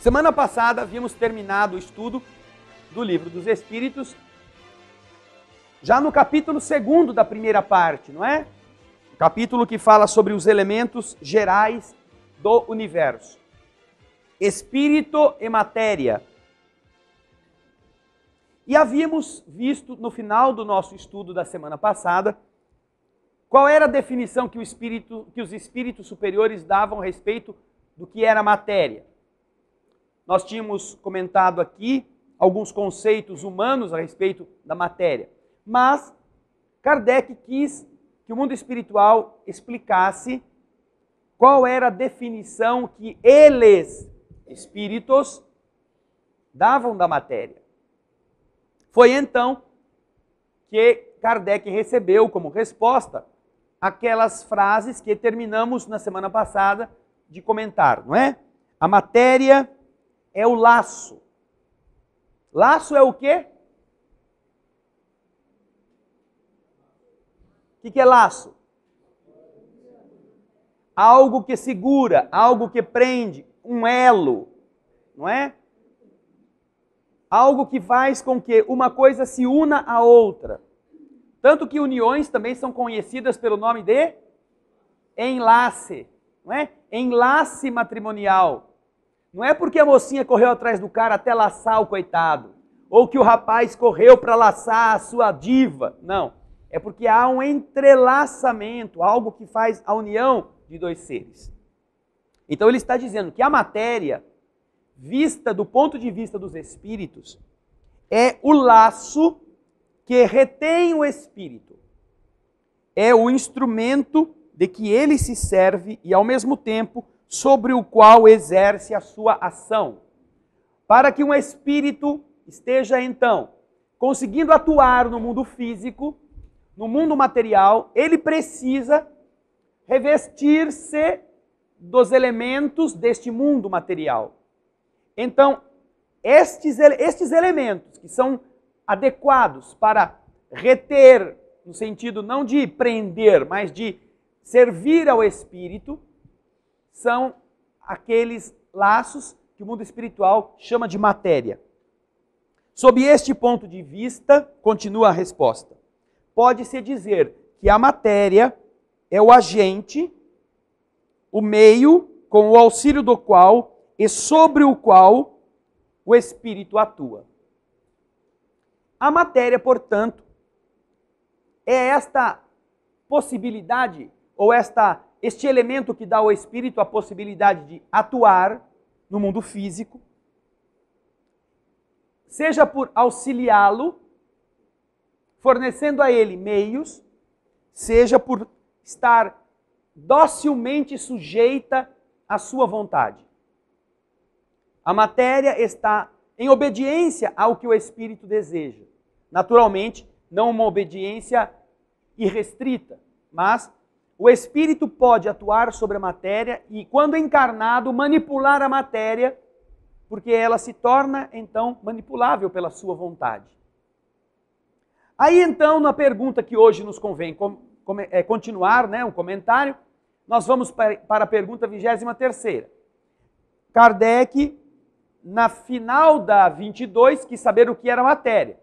Semana passada havíamos terminado o estudo do livro dos Espíritos, já no capítulo 2 da primeira parte, não é? O capítulo que fala sobre os elementos gerais do universo. Espírito e matéria. E havíamos visto no final do nosso estudo da semana passada qual era a definição que, espírito, que os espíritos superiores davam a respeito do que era matéria. Nós tínhamos comentado aqui alguns conceitos humanos a respeito da matéria, mas Kardec quis que o mundo espiritual explicasse qual era a definição que eles, espíritos, davam da matéria. Foi então que Kardec recebeu como resposta aquelas frases que terminamos na semana passada de comentar, não é? A matéria é o laço. Laço é o quê? O que, que é laço? Algo que segura, algo que prende, um elo, não é? Algo que faz com que uma coisa se una à outra. Tanto que uniões também são conhecidas pelo nome de enlace, não é? Enlace matrimonial. Não é porque a mocinha correu atrás do cara até laçar o coitado, ou que o rapaz correu para laçar a sua diva. Não. É porque há um entrelaçamento, algo que faz a união de dois seres. Então ele está dizendo que a matéria, vista do ponto de vista dos espíritos, é o laço que retém o espírito. É o instrumento de que ele se serve e, ao mesmo tempo, sobre o qual exerce a sua ação. Para que um espírito esteja então conseguindo atuar no mundo físico, no mundo material, ele precisa revestir-se dos elementos deste mundo material. Então, estes, estes elementos que são adequados para reter, no sentido não de prender, mas de servir ao espírito, são aqueles laços que o mundo espiritual chama de matéria. Sob este ponto de vista, continua a resposta. Pode-se dizer que a matéria é o agente, o meio com o auxílio do qual e sobre o qual o espírito atua. A matéria, portanto, é esta possibilidade ou esta este elemento que dá ao espírito a possibilidade de atuar no mundo físico, seja por auxiliá-lo, fornecendo a ele meios, seja por estar docilmente sujeita à sua vontade. A matéria está em obediência ao que o espírito deseja. Naturalmente, não uma obediência irrestrita, mas o espírito pode atuar sobre a matéria e, quando encarnado, manipular a matéria, porque ela se torna então manipulável pela sua vontade. Aí então, na pergunta que hoje nos convém é, continuar, né, um comentário, nós vamos para a pergunta 23. Kardec, na final da 22, quis saber o que era matéria.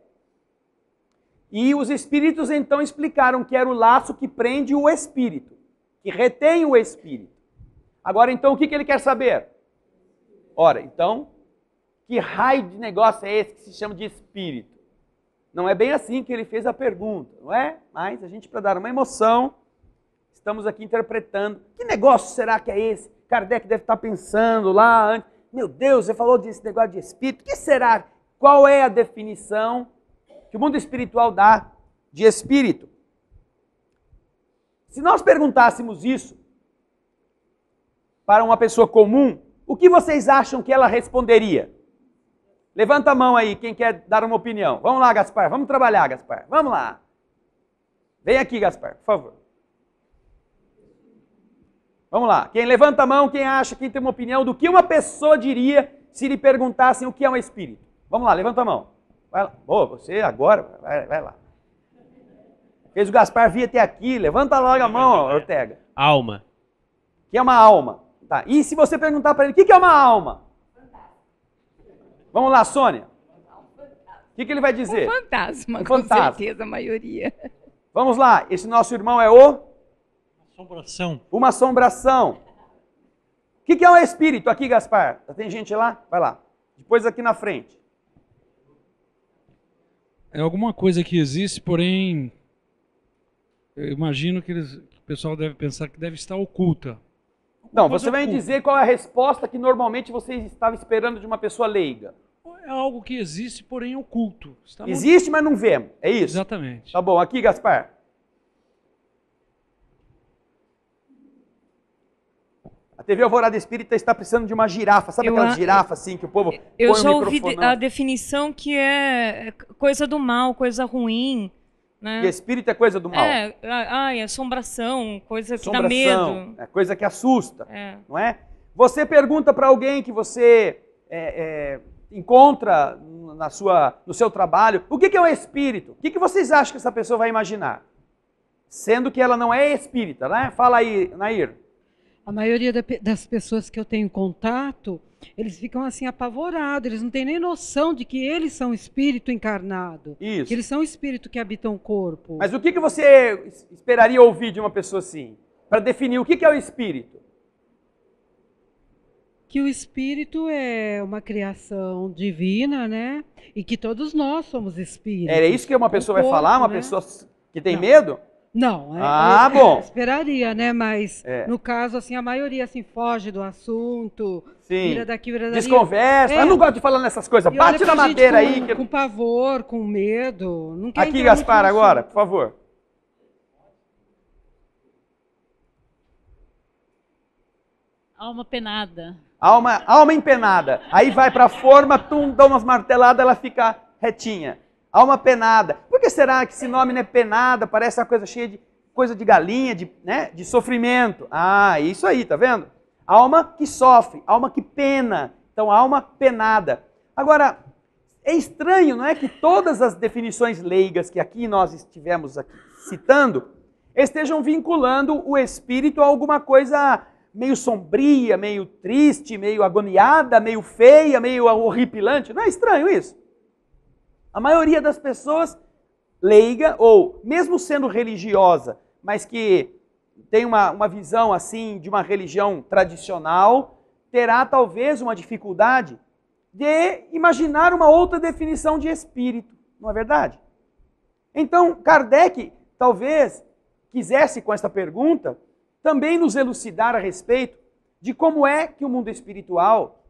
E os espíritos então explicaram que era o laço que prende o espírito, que retém o espírito. Agora então, o que, que ele quer saber? Ora, então, que raio de negócio é esse que se chama de espírito? Não é bem assim que ele fez a pergunta, não é? Mas a gente, para dar uma emoção, estamos aqui interpretando. Que negócio será que é esse? Kardec deve estar pensando lá antes. Meu Deus, você falou desse negócio de espírito. O que será? Qual é a definição? que o mundo espiritual dá de espírito. Se nós perguntássemos isso para uma pessoa comum, o que vocês acham que ela responderia? Levanta a mão aí, quem quer dar uma opinião. Vamos lá, Gaspar, vamos trabalhar, Gaspar, vamos lá. Vem aqui, Gaspar, por favor. Vamos lá. Quem levanta a mão, quem acha, quem tem uma opinião do que uma pessoa diria se lhe perguntassem o que é um espírito. Vamos lá, levanta a mão. Vai lá. oh, você agora, vai, vai lá. Fez o Gaspar vir até aqui, levanta logo a mão, Ortega. Alma. que é uma alma? Tá. E se você perguntar para ele, o que, que é uma alma? Vamos lá, Sônia. O que, que ele vai dizer? Um fantasma, um com certeza, a maioria. Vamos lá, esse nosso irmão é o? Assombração. Uma assombração. O que, que é um espírito aqui, Gaspar? Tem gente lá? Vai lá. Depois aqui na frente é alguma coisa que existe, porém, eu imagino que eles, o pessoal deve pensar que deve estar oculta. Alguma Não, você vai dizer qual é a resposta que normalmente você estava esperando de uma pessoa leiga. É algo que existe, porém oculto. Está existe, mas não vemos. É isso? Exatamente. Tá bom. Aqui, Gaspar. TV Alvorada Espírita está precisando de uma girafa. Sabe eu, aquela girafa assim que o povo. Eu põe já ouvi a definição que é coisa do mal, coisa ruim. Né? E espírito é coisa do mal. É, ai, assombração, coisa que assombração, dá medo. É coisa que assusta, é. não é? Você pergunta para alguém que você é, é, encontra na sua, no seu trabalho, o que, que é um espírito? O que, que vocês acham que essa pessoa vai imaginar? Sendo que ela não é espírita, né? Fala aí, Nair. A maioria das pessoas que eu tenho contato, eles ficam assim apavorados, eles não têm nem noção de que eles são espírito encarnado. Isso. Que eles são espírito que habitam o corpo. Mas o que, que você esperaria ouvir de uma pessoa assim? Para definir o que, que é o espírito? Que o espírito é uma criação divina, né? E que todos nós somos espíritos. É isso que uma pessoa corpo, vai falar, uma né? pessoa que tem não. medo? Não, é, ah, eu, é, bom. esperaria, né? Mas é. no caso, assim, a maioria assim, foge do assunto, Sim. vira daqui, vira daqui. Desconversa, é. eu não gosto de falar nessas coisas, e bate na madeira com, aí. Que... Com pavor, com medo, não quer Aqui, Gaspar, agora, por favor. Alma penada. Alma, alma empenada. Aí vai para a forma, tum, dá umas marteladas, ela fica retinha. Alma penada. Por que será que esse nome não é penada? Parece uma coisa cheia de coisa de galinha, de, né, de sofrimento. Ah, é isso aí, tá vendo? Alma que sofre, alma que pena. Então, alma penada. Agora, é estranho, não é, que todas as definições leigas que aqui nós estivemos aqui citando estejam vinculando o espírito a alguma coisa meio sombria, meio triste, meio agoniada, meio feia, meio horripilante. Não é estranho isso? A maioria das pessoas leiga ou mesmo sendo religiosa, mas que tem uma, uma visão assim de uma religião tradicional, terá talvez uma dificuldade de imaginar uma outra definição de espírito, não é verdade? Então, Kardec talvez quisesse com esta pergunta também nos elucidar a respeito de como é que o mundo espiritual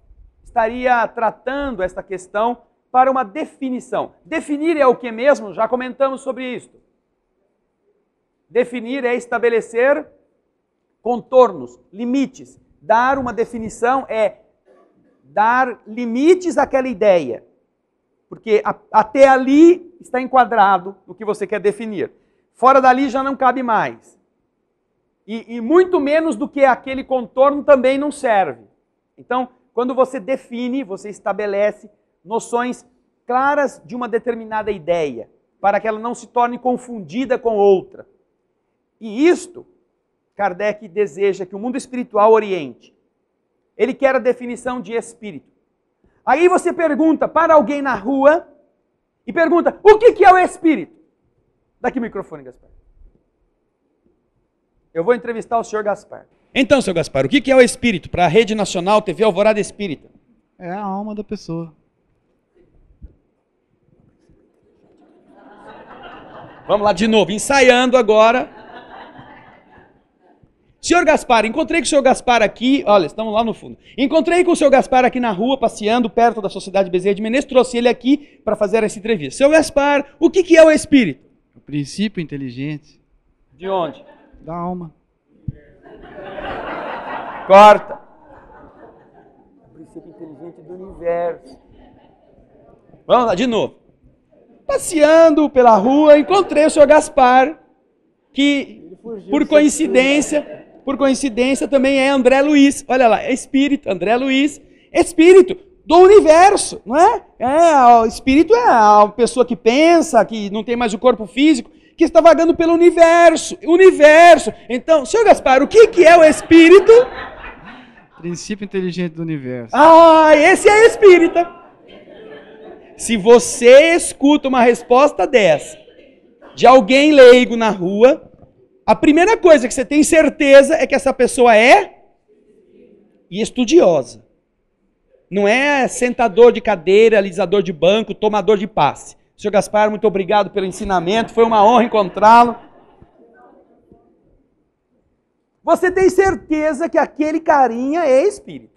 estaria tratando esta questão para uma definição. Definir é o que mesmo? Já comentamos sobre isso. Definir é estabelecer contornos, limites. Dar uma definição é dar limites àquela ideia. Porque a, até ali está enquadrado o que você quer definir. Fora dali já não cabe mais. E, e muito menos do que aquele contorno também não serve. Então, quando você define, você estabelece noções claras de uma determinada ideia, para que ela não se torne confundida com outra. E isto, Kardec deseja que o mundo espiritual oriente. Ele quer a definição de espírito. Aí você pergunta para alguém na rua e pergunta: o que, que é o espírito? Daqui o microfone, Gaspar. Eu vou entrevistar o senhor Gaspar. Então, senhor Gaspar, o que, que é o espírito para a Rede Nacional TV Alvorada Espírita? É a alma da pessoa. Vamos lá de novo, ensaiando agora. Senhor Gaspar, encontrei com o senhor Gaspar aqui, olha, estamos lá no fundo. Encontrei com o senhor Gaspar aqui na rua, passeando perto da Sociedade Bezerra de Menezes, trouxe ele aqui para fazer essa entrevista. Senhor Gaspar, o que, que é o espírito? O princípio inteligente. De onde? Da alma. Corta. O princípio inteligente do universo. Vamos lá, de novo. Passeando pela rua, encontrei o senhor Gaspar, que por coincidência, por coincidência também é André Luiz. Olha lá, é espírito, André Luiz, espírito do universo, não é? é o espírito é a pessoa que pensa, que não tem mais o corpo físico, que está vagando pelo universo. Universo. Então, senhor Gaspar, o que, que é o espírito? Princípio inteligente do universo. Ah, esse é espírita. Se você escuta uma resposta dessa de alguém leigo na rua, a primeira coisa que você tem certeza é que essa pessoa é e estudiosa. Não é sentador de cadeira, alisador de banco, tomador de passe. Senhor Gaspar, muito obrigado pelo ensinamento, foi uma honra encontrá-lo. Você tem certeza que aquele carinha é espírito.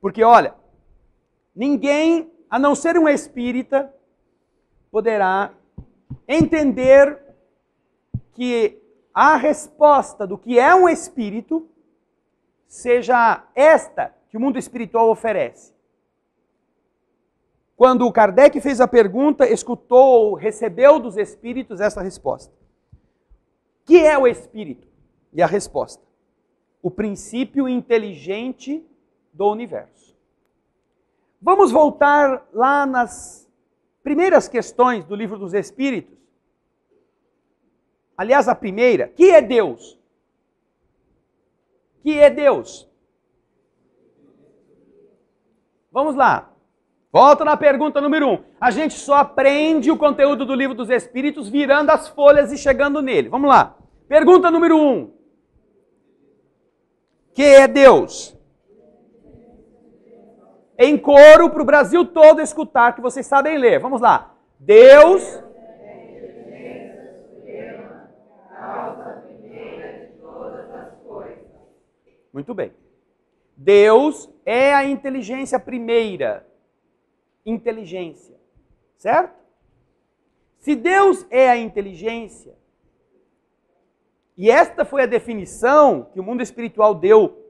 Porque olha, ninguém a não ser um espírita, poderá entender que a resposta do que é um espírito seja esta que o mundo espiritual oferece. Quando Kardec fez a pergunta, escutou, recebeu dos espíritos essa resposta. Que é o espírito? E a resposta: o princípio inteligente do universo. Vamos voltar lá nas primeiras questões do livro dos Espíritos. Aliás, a primeira, que é Deus? Que é Deus? Vamos lá. Volta na pergunta número um. A gente só aprende o conteúdo do livro dos Espíritos virando as folhas e chegando nele. Vamos lá. Pergunta número um. Que é Deus? em coro para o Brasil todo escutar, que vocês sabem ler. Vamos lá. Deus. Muito bem. Deus é a inteligência primeira. Inteligência. Certo? Se Deus é a inteligência, e esta foi a definição que o mundo espiritual deu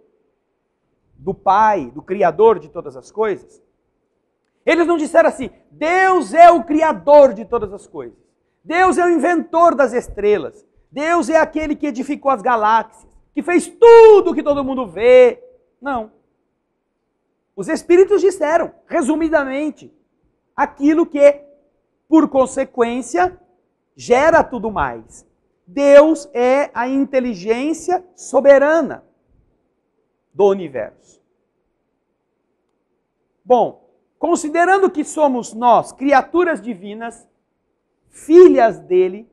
do Pai, do Criador de todas as coisas, eles não disseram assim: Deus é o Criador de todas as coisas, Deus é o inventor das estrelas, Deus é aquele que edificou as galáxias, que fez tudo que todo mundo vê. Não. Os espíritos disseram, resumidamente, aquilo que, por consequência, gera tudo mais. Deus é a inteligência soberana do universo. Bom, considerando que somos nós, criaturas divinas, filhas dele,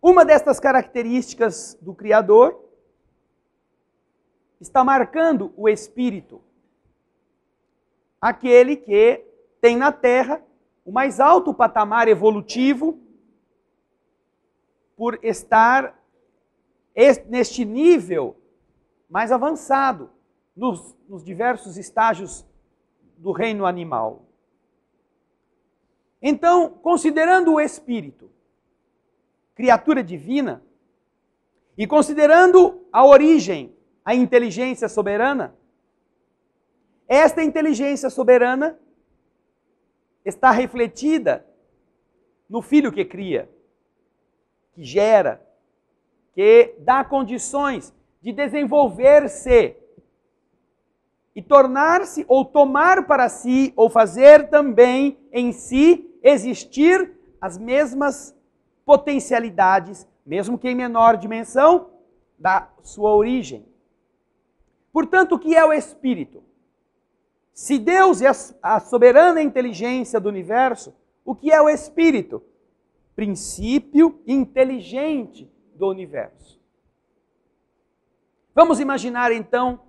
uma destas características do Criador está marcando o Espírito, aquele que tem na Terra o mais alto patamar evolutivo por estar neste nível mais avançado, nos, nos diversos estágios do reino animal. Então, considerando o espírito criatura divina, e considerando a origem, a inteligência soberana, esta inteligência soberana está refletida no filho que cria, que gera, que dá condições de desenvolver-se e tornar-se ou tomar para si ou fazer também em si existir as mesmas potencialidades, mesmo que em menor dimensão, da sua origem. Portanto, o que é o espírito? Se Deus é a soberana inteligência do universo, o que é o espírito? Princípio inteligente do universo. Vamos imaginar então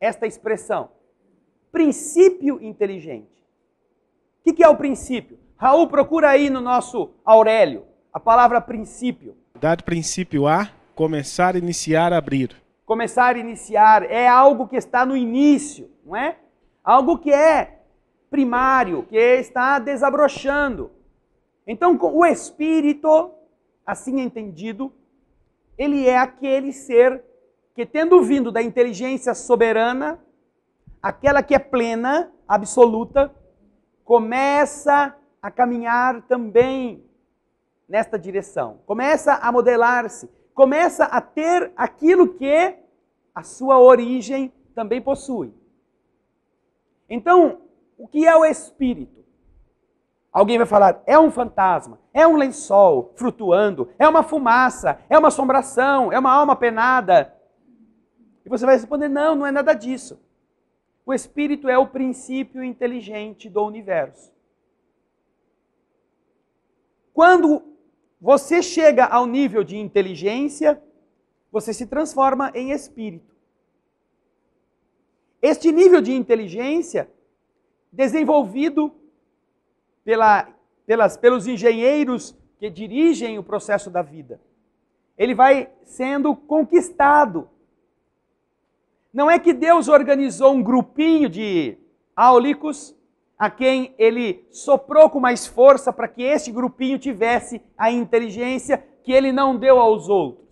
esta expressão: princípio inteligente. O que é o princípio? Raul, procura aí no nosso Aurélio a palavra princípio. Dar princípio a começar, iniciar, abrir. Começar, iniciar é algo que está no início, não é? Algo que é primário, que está desabrochando. Então, o Espírito assim é entendido, ele é aquele ser que, tendo vindo da inteligência soberana, aquela que é plena, absoluta, começa a caminhar também nesta direção, começa a modelar-se, começa a ter aquilo que a sua origem também possui. Então, o que é o espírito? Alguém vai falar, é um fantasma. É um lençol flutuando, é uma fumaça, é uma assombração, é uma alma penada. E você vai responder: não, não é nada disso. O espírito é o princípio inteligente do universo. Quando você chega ao nível de inteligência, você se transforma em espírito. Este nível de inteligência, desenvolvido pela pelas, pelos engenheiros que dirigem o processo da vida. Ele vai sendo conquistado. Não é que Deus organizou um grupinho de áulicos a quem ele soprou com mais força para que este grupinho tivesse a inteligência que ele não deu aos outros.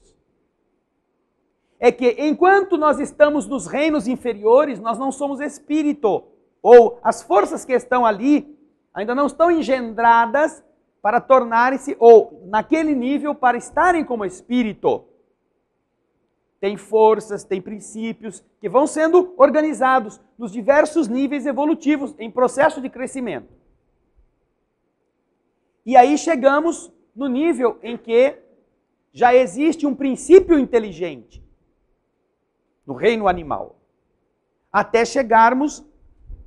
É que enquanto nós estamos nos reinos inferiores, nós não somos espírito, ou as forças que estão ali ainda não estão engendradas para tornarem-se, ou naquele nível, para estarem como espírito. Tem forças, tem princípios que vão sendo organizados nos diversos níveis evolutivos, em processo de crescimento. E aí chegamos no nível em que já existe um princípio inteligente no reino animal, até chegarmos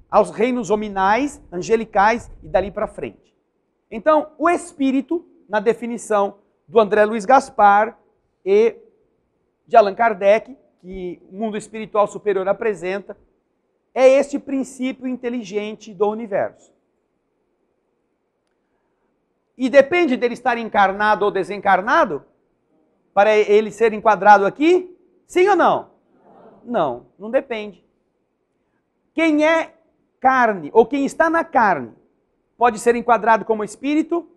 aos reinos hominais, angelicais e dali para frente. Então, o espírito, na definição do André Luiz Gaspar e de Allan Kardec, que o mundo espiritual superior apresenta, é este princípio inteligente do universo. E depende dele estar encarnado ou desencarnado para ele ser enquadrado aqui? Sim ou não? Não, não depende. Quem é carne, ou quem está na carne, pode ser enquadrado como espírito,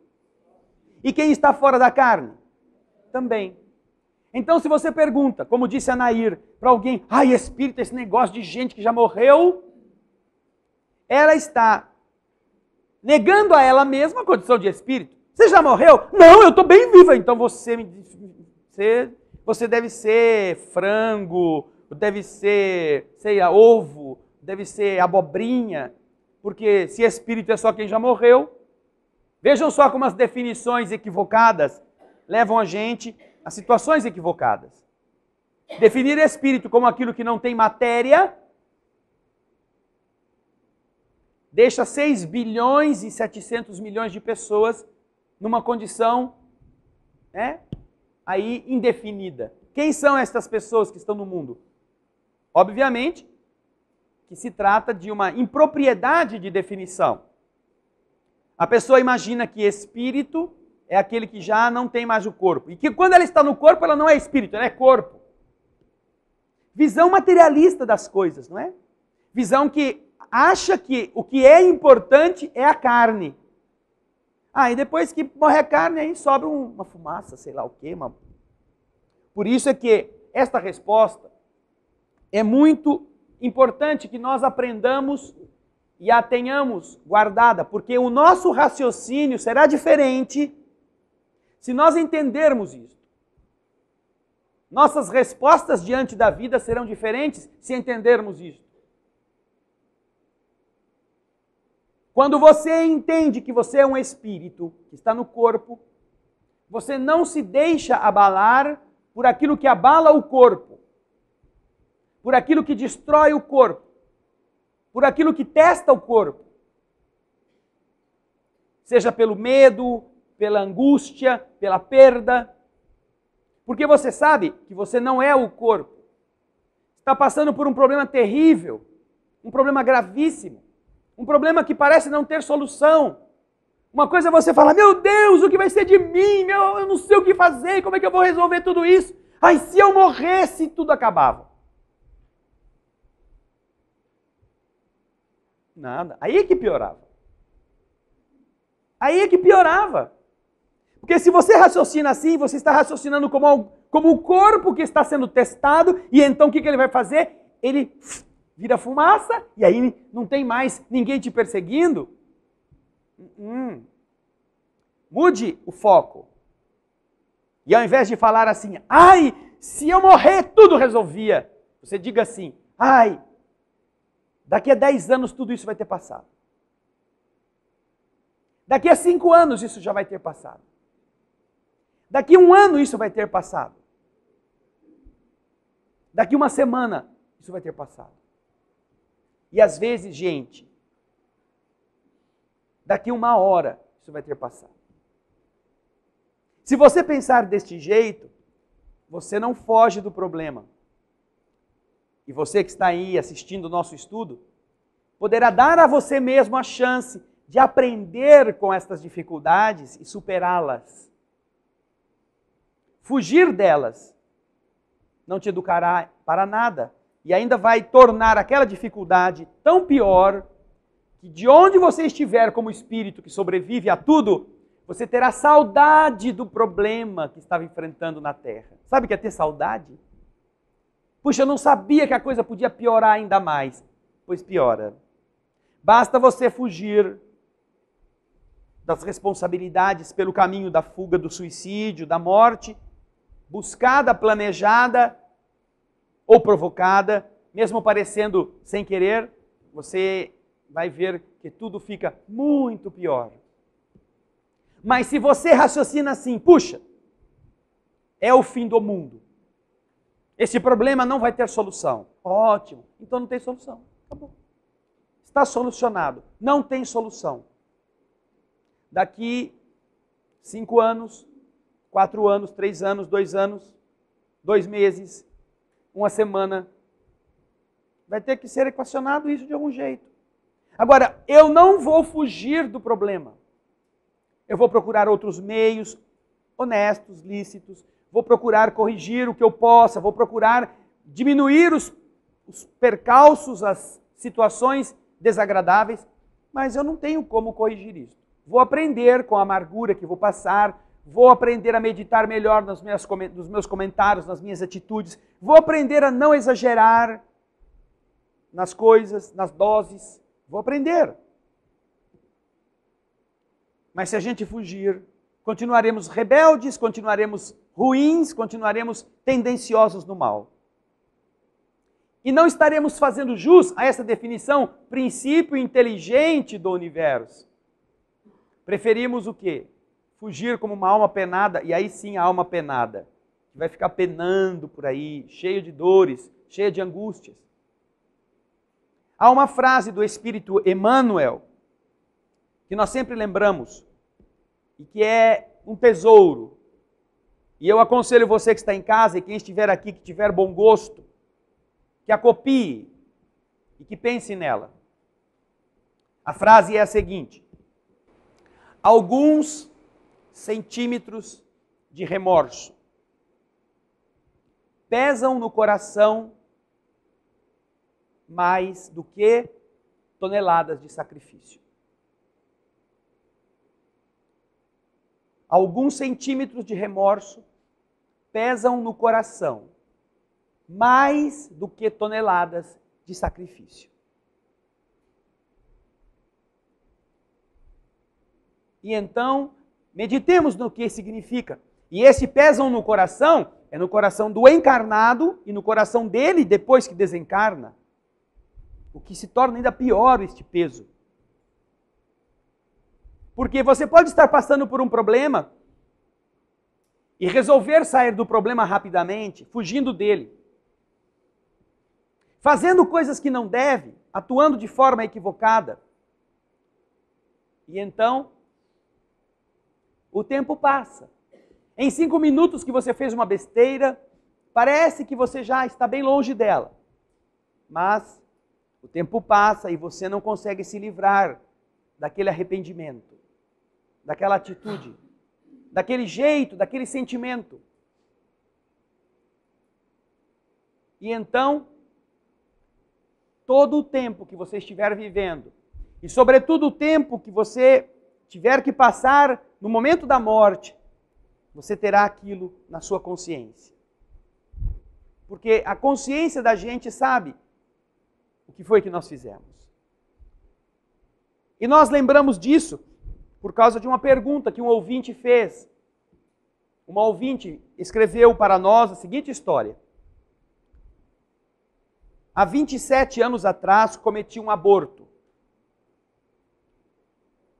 e quem está fora da carne também. Então, se você pergunta, como disse a Nair, para alguém, ai, espírito, esse negócio de gente que já morreu, ela está negando a ela mesma a condição de espírito. Você já morreu? Não, eu estou bem viva. Então você, você, você deve ser frango, deve ser, sei lá, ovo, deve ser abobrinha, porque se espírito é só quem já morreu. Vejam só como as definições equivocadas levam a gente a situações equivocadas. Definir espírito como aquilo que não tem matéria deixa 6 bilhões e 700 milhões de pessoas numa condição né, aí indefinida. Quem são estas pessoas que estão no mundo? Obviamente, que se trata de uma impropriedade de definição. A pessoa imagina que espírito é aquele que já não tem mais o corpo. E que quando ela está no corpo, ela não é espírito, ela é corpo. Visão materialista das coisas, não é? Visão que acha que o que é importante é a carne. Ah, e depois que morre a carne, aí sobra uma fumaça, sei lá o quê. Uma... Por isso é que esta resposta é muito importante que nós aprendamos e a tenhamos guardada, porque o nosso raciocínio será diferente se nós entendermos isso. Nossas respostas diante da vida serão diferentes se entendermos isso. Quando você entende que você é um espírito que está no corpo, você não se deixa abalar por aquilo que abala o corpo por aquilo que destrói o corpo, por aquilo que testa o corpo. Seja pelo medo, pela angústia, pela perda. Porque você sabe que você não é o corpo. Está passando por um problema terrível, um problema gravíssimo, um problema que parece não ter solução. Uma coisa é você falar: Meu Deus, o que vai ser de mim? Meu, eu não sei o que fazer, como é que eu vou resolver tudo isso? Ai, se eu morresse, tudo acabava. Nada. Aí é que piorava. Aí é que piorava. Porque se você raciocina assim, você está raciocinando como, como o corpo que está sendo testado, e então o que, que ele vai fazer? Ele vira fumaça, e aí não tem mais ninguém te perseguindo. Hum. hum. Mude o foco. E ao invés de falar assim, ai, se eu morrer, tudo resolvia, você diga assim, ai, Daqui a 10 anos tudo isso vai ter passado. Daqui a 5 anos isso já vai ter passado. Daqui a um ano isso vai ter passado. Daqui uma semana isso vai ter passado. E às vezes, gente, daqui uma hora isso vai ter passado. Se você pensar deste jeito, você não foge do problema e você que está aí assistindo o nosso estudo, poderá dar a você mesmo a chance de aprender com estas dificuldades e superá-las. Fugir delas não te educará para nada e ainda vai tornar aquela dificuldade tão pior que de onde você estiver como espírito que sobrevive a tudo, você terá saudade do problema que estava enfrentando na terra. Sabe o que é ter saudade? Puxa, eu não sabia que a coisa podia piorar ainda mais. Pois piora. Basta você fugir das responsabilidades pelo caminho da fuga, do suicídio, da morte, buscada, planejada ou provocada, mesmo parecendo sem querer, você vai ver que tudo fica muito pior. Mas se você raciocina assim, puxa, é o fim do mundo. Esse problema não vai ter solução. Ótimo. Então não tem solução. Acabou. Está solucionado. Não tem solução. Daqui cinco anos, quatro anos, três anos, dois anos, dois meses, uma semana. Vai ter que ser equacionado isso de algum jeito. Agora, eu não vou fugir do problema. Eu vou procurar outros meios honestos, lícitos, vou procurar corrigir o que eu possa, vou procurar diminuir os, os percalços, as situações desagradáveis, mas eu não tenho como corrigir isso. Vou aprender com a amargura que vou passar, vou aprender a meditar melhor nos meus comentários, nas minhas atitudes, vou aprender a não exagerar nas coisas, nas doses, vou aprender. Mas se a gente fugir, continuaremos rebeldes, continuaremos ruins, continuaremos tendenciosos no mal. E não estaremos fazendo jus a essa definição, princípio inteligente do universo. Preferimos o quê? Fugir como uma alma penada, e aí sim a alma penada, que vai ficar penando por aí, cheio de dores, cheia de angústias. Há uma frase do espírito Emmanuel que nós sempre lembramos e que é um tesouro e eu aconselho você que está em casa e quem estiver aqui que tiver bom gosto, que a copie e que pense nela. A frase é a seguinte: alguns centímetros de remorso pesam no coração mais do que toneladas de sacrifício. Alguns centímetros de remorso pesam no coração mais do que toneladas de sacrifício. E então, meditemos no que significa. E esse pesam no coração é no coração do encarnado e no coração dele depois que desencarna. O que se torna ainda pior este peso. Porque você pode estar passando por um problema e resolver sair do problema rapidamente, fugindo dele, fazendo coisas que não deve, atuando de forma equivocada. E então, o tempo passa. Em cinco minutos que você fez uma besteira, parece que você já está bem longe dela. Mas o tempo passa e você não consegue se livrar daquele arrependimento, daquela atitude daquele jeito, daquele sentimento. E então, todo o tempo que você estiver vivendo, e sobretudo o tempo que você tiver que passar no momento da morte, você terá aquilo na sua consciência. Porque a consciência da gente sabe o que foi que nós fizemos. E nós lembramos disso por causa de uma pergunta que um ouvinte fez. Uma ouvinte escreveu para nós a seguinte história. Há 27 anos atrás cometi um aborto.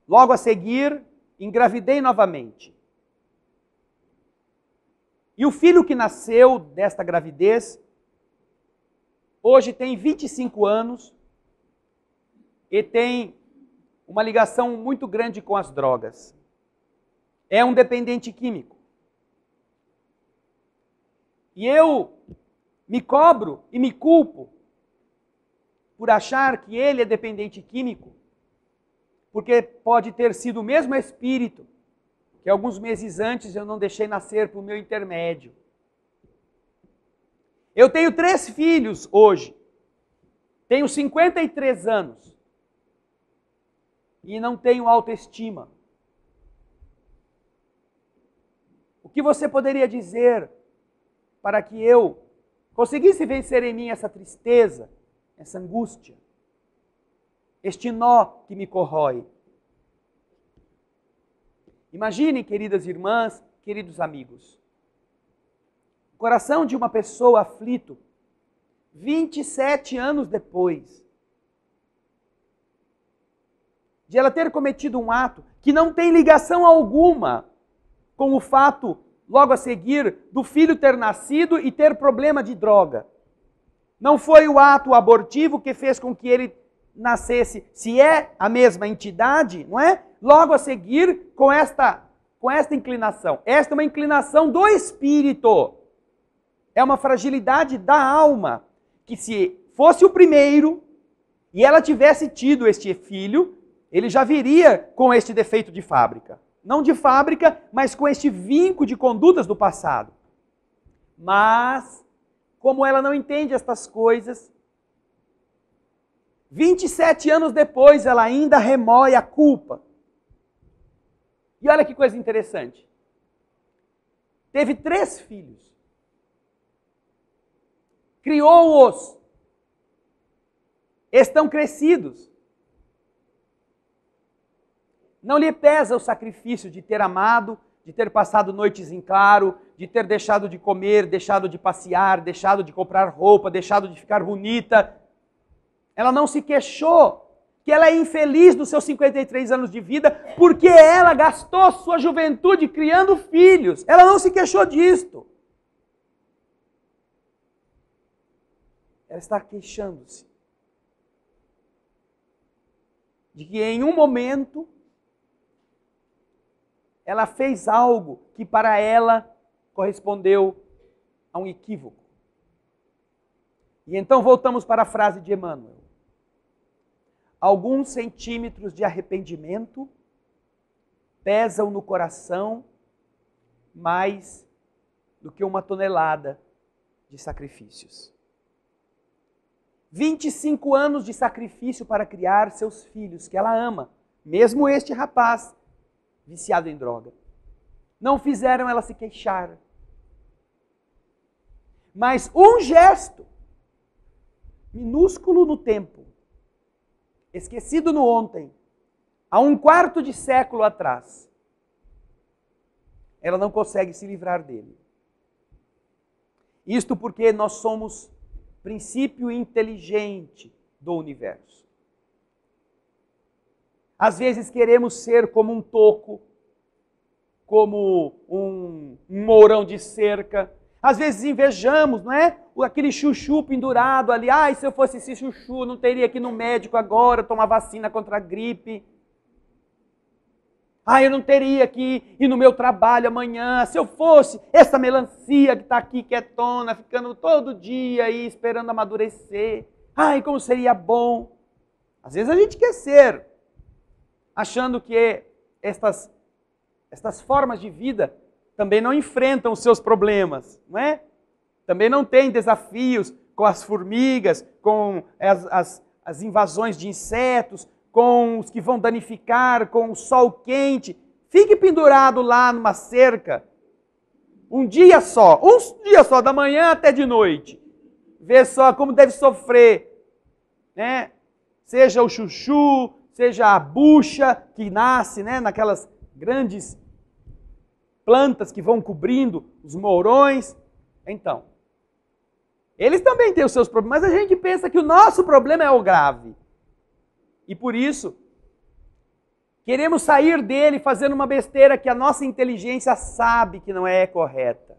Logo a seguir, engravidei novamente. E o filho que nasceu desta gravidez, hoje tem 25 anos e tem uma ligação muito grande com as drogas. É um dependente químico. E eu me cobro e me culpo por achar que ele é dependente químico, porque pode ter sido o mesmo espírito que alguns meses antes eu não deixei nascer para o meu intermédio. Eu tenho três filhos hoje, tenho 53 anos e não tenho autoestima. O que você poderia dizer para que eu conseguisse vencer em mim essa tristeza, essa angústia, este nó que me corrói? Imaginem, queridas irmãs, queridos amigos, o coração de uma pessoa aflito, 27 anos depois de ela ter cometido um ato que não tem ligação alguma com o fato, logo a seguir, do filho ter nascido e ter problema de droga. Não foi o ato abortivo que fez com que ele nascesse, se é a mesma entidade, não é? Logo a seguir, com esta, com esta inclinação. Esta é uma inclinação do espírito. É uma fragilidade da alma. Que se fosse o primeiro e ela tivesse tido este filho, ele já viria com este defeito de fábrica. Não de fábrica, mas com este vinco de condutas do passado. Mas, como ela não entende estas coisas, 27 anos depois ela ainda remói a culpa. E olha que coisa interessante. Teve três filhos. Criou-os. Estão crescidos não lhe pesa o sacrifício de ter amado, de ter passado noites em claro, de ter deixado de comer, deixado de passear, deixado de comprar roupa, deixado de ficar bonita. Ela não se queixou que ela é infeliz dos seus 53 anos de vida porque ela gastou sua juventude criando filhos. Ela não se queixou disto. Ela está queixando-se de que em um momento ela fez algo que para ela correspondeu a um equívoco. E então voltamos para a frase de Emmanuel. Alguns centímetros de arrependimento pesam no coração mais do que uma tonelada de sacrifícios. 25 anos de sacrifício para criar seus filhos, que ela ama. Mesmo este rapaz, viciado em droga. Não fizeram ela se queixar. Mas um gesto, minúsculo no tempo, esquecido no ontem, há um quarto de século atrás, ela não consegue se livrar dele. Isto porque nós somos princípio inteligente do universo. Às vezes queremos ser como um toco, como um, mourão de cerca. Às vezes invejamos, não é? Aquele chuchu pendurado ali. Ai, ah, se eu fosse esse chuchu, não teria que ir no médico agora tomar vacina contra a gripe. Ah, eu não teria que ir no meu trabalho amanhã. Se eu fosse essa melancia que está aqui quietona, é ficando todo dia aí esperando amadurecer. Ai, como seria bom. Às vezes a gente quer ser achando que estas, estas formas de vida também não enfrentam os seus problemas, não é? Também não tem desafios com as formigas, com as, as, as invasões de insetos, com os que vão danificar, com o sol quente. Fique pendurado lá numa cerca, um dia só, um dia só, da manhã até de noite. Vê só como deve sofrer, né? Seja o chuchu, seja a bucha que nasce né, naquelas grandes plantas que vão cobrindo os mourões. Então, eles também têm os seus problemas, mas a gente pensa que o nosso problema é o grave. E por isso, queremos sair dele fazendo uma besteira que a nossa inteligência sabe que não é correta.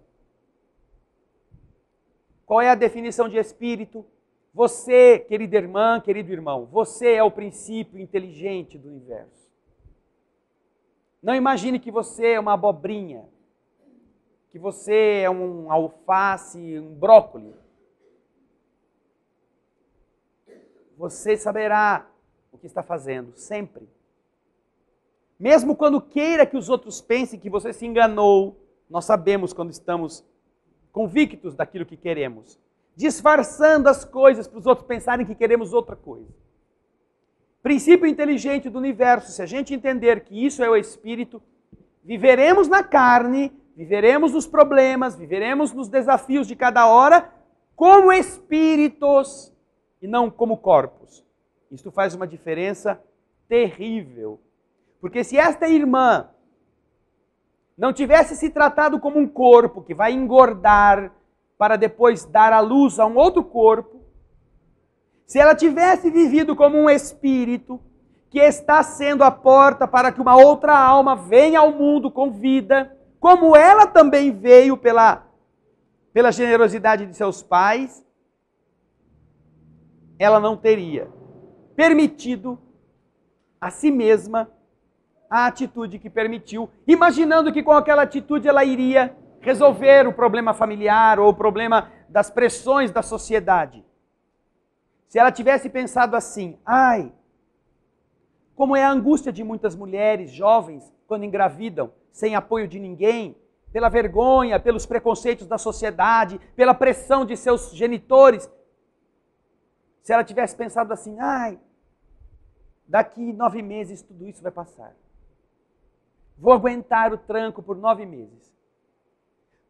Qual é a definição de espírito? Você, querida irmã, querido irmão, você é o princípio inteligente do universo. Não imagine que você é uma abobrinha, que você é um alface, um brócolis. Você saberá o que está fazendo, sempre. Mesmo quando queira que os outros pensem que você se enganou, nós sabemos quando estamos convictos daquilo que queremos disfarçando as coisas para os outros pensarem que queremos outra coisa. Princípio inteligente do universo, se a gente entender que isso é o espírito, viveremos na carne, viveremos nos problemas, viveremos nos desafios de cada hora como espíritos e não como corpos. Isto faz uma diferença terrível. Porque se esta irmã não tivesse se tratado como um corpo que vai engordar, para depois dar à luz a um outro corpo, se ela tivesse vivido como um espírito que está sendo a porta para que uma outra alma venha ao mundo com vida, como ela também veio pela, pela generosidade de seus pais, ela não teria permitido a si mesma a atitude que permitiu, imaginando que com aquela atitude ela iria resolver o problema familiar ou o problema das pressões da sociedade. Se ela tivesse pensado assim, ai, como é a angústia de muitas mulheres jovens quando engravidam, sem apoio de ninguém, pela vergonha, pelos preconceitos da sociedade, pela pressão de seus genitores. Se ela tivesse pensado assim, ai, daqui nove meses tudo isso vai passar. Vou aguentar o tranco por nove meses.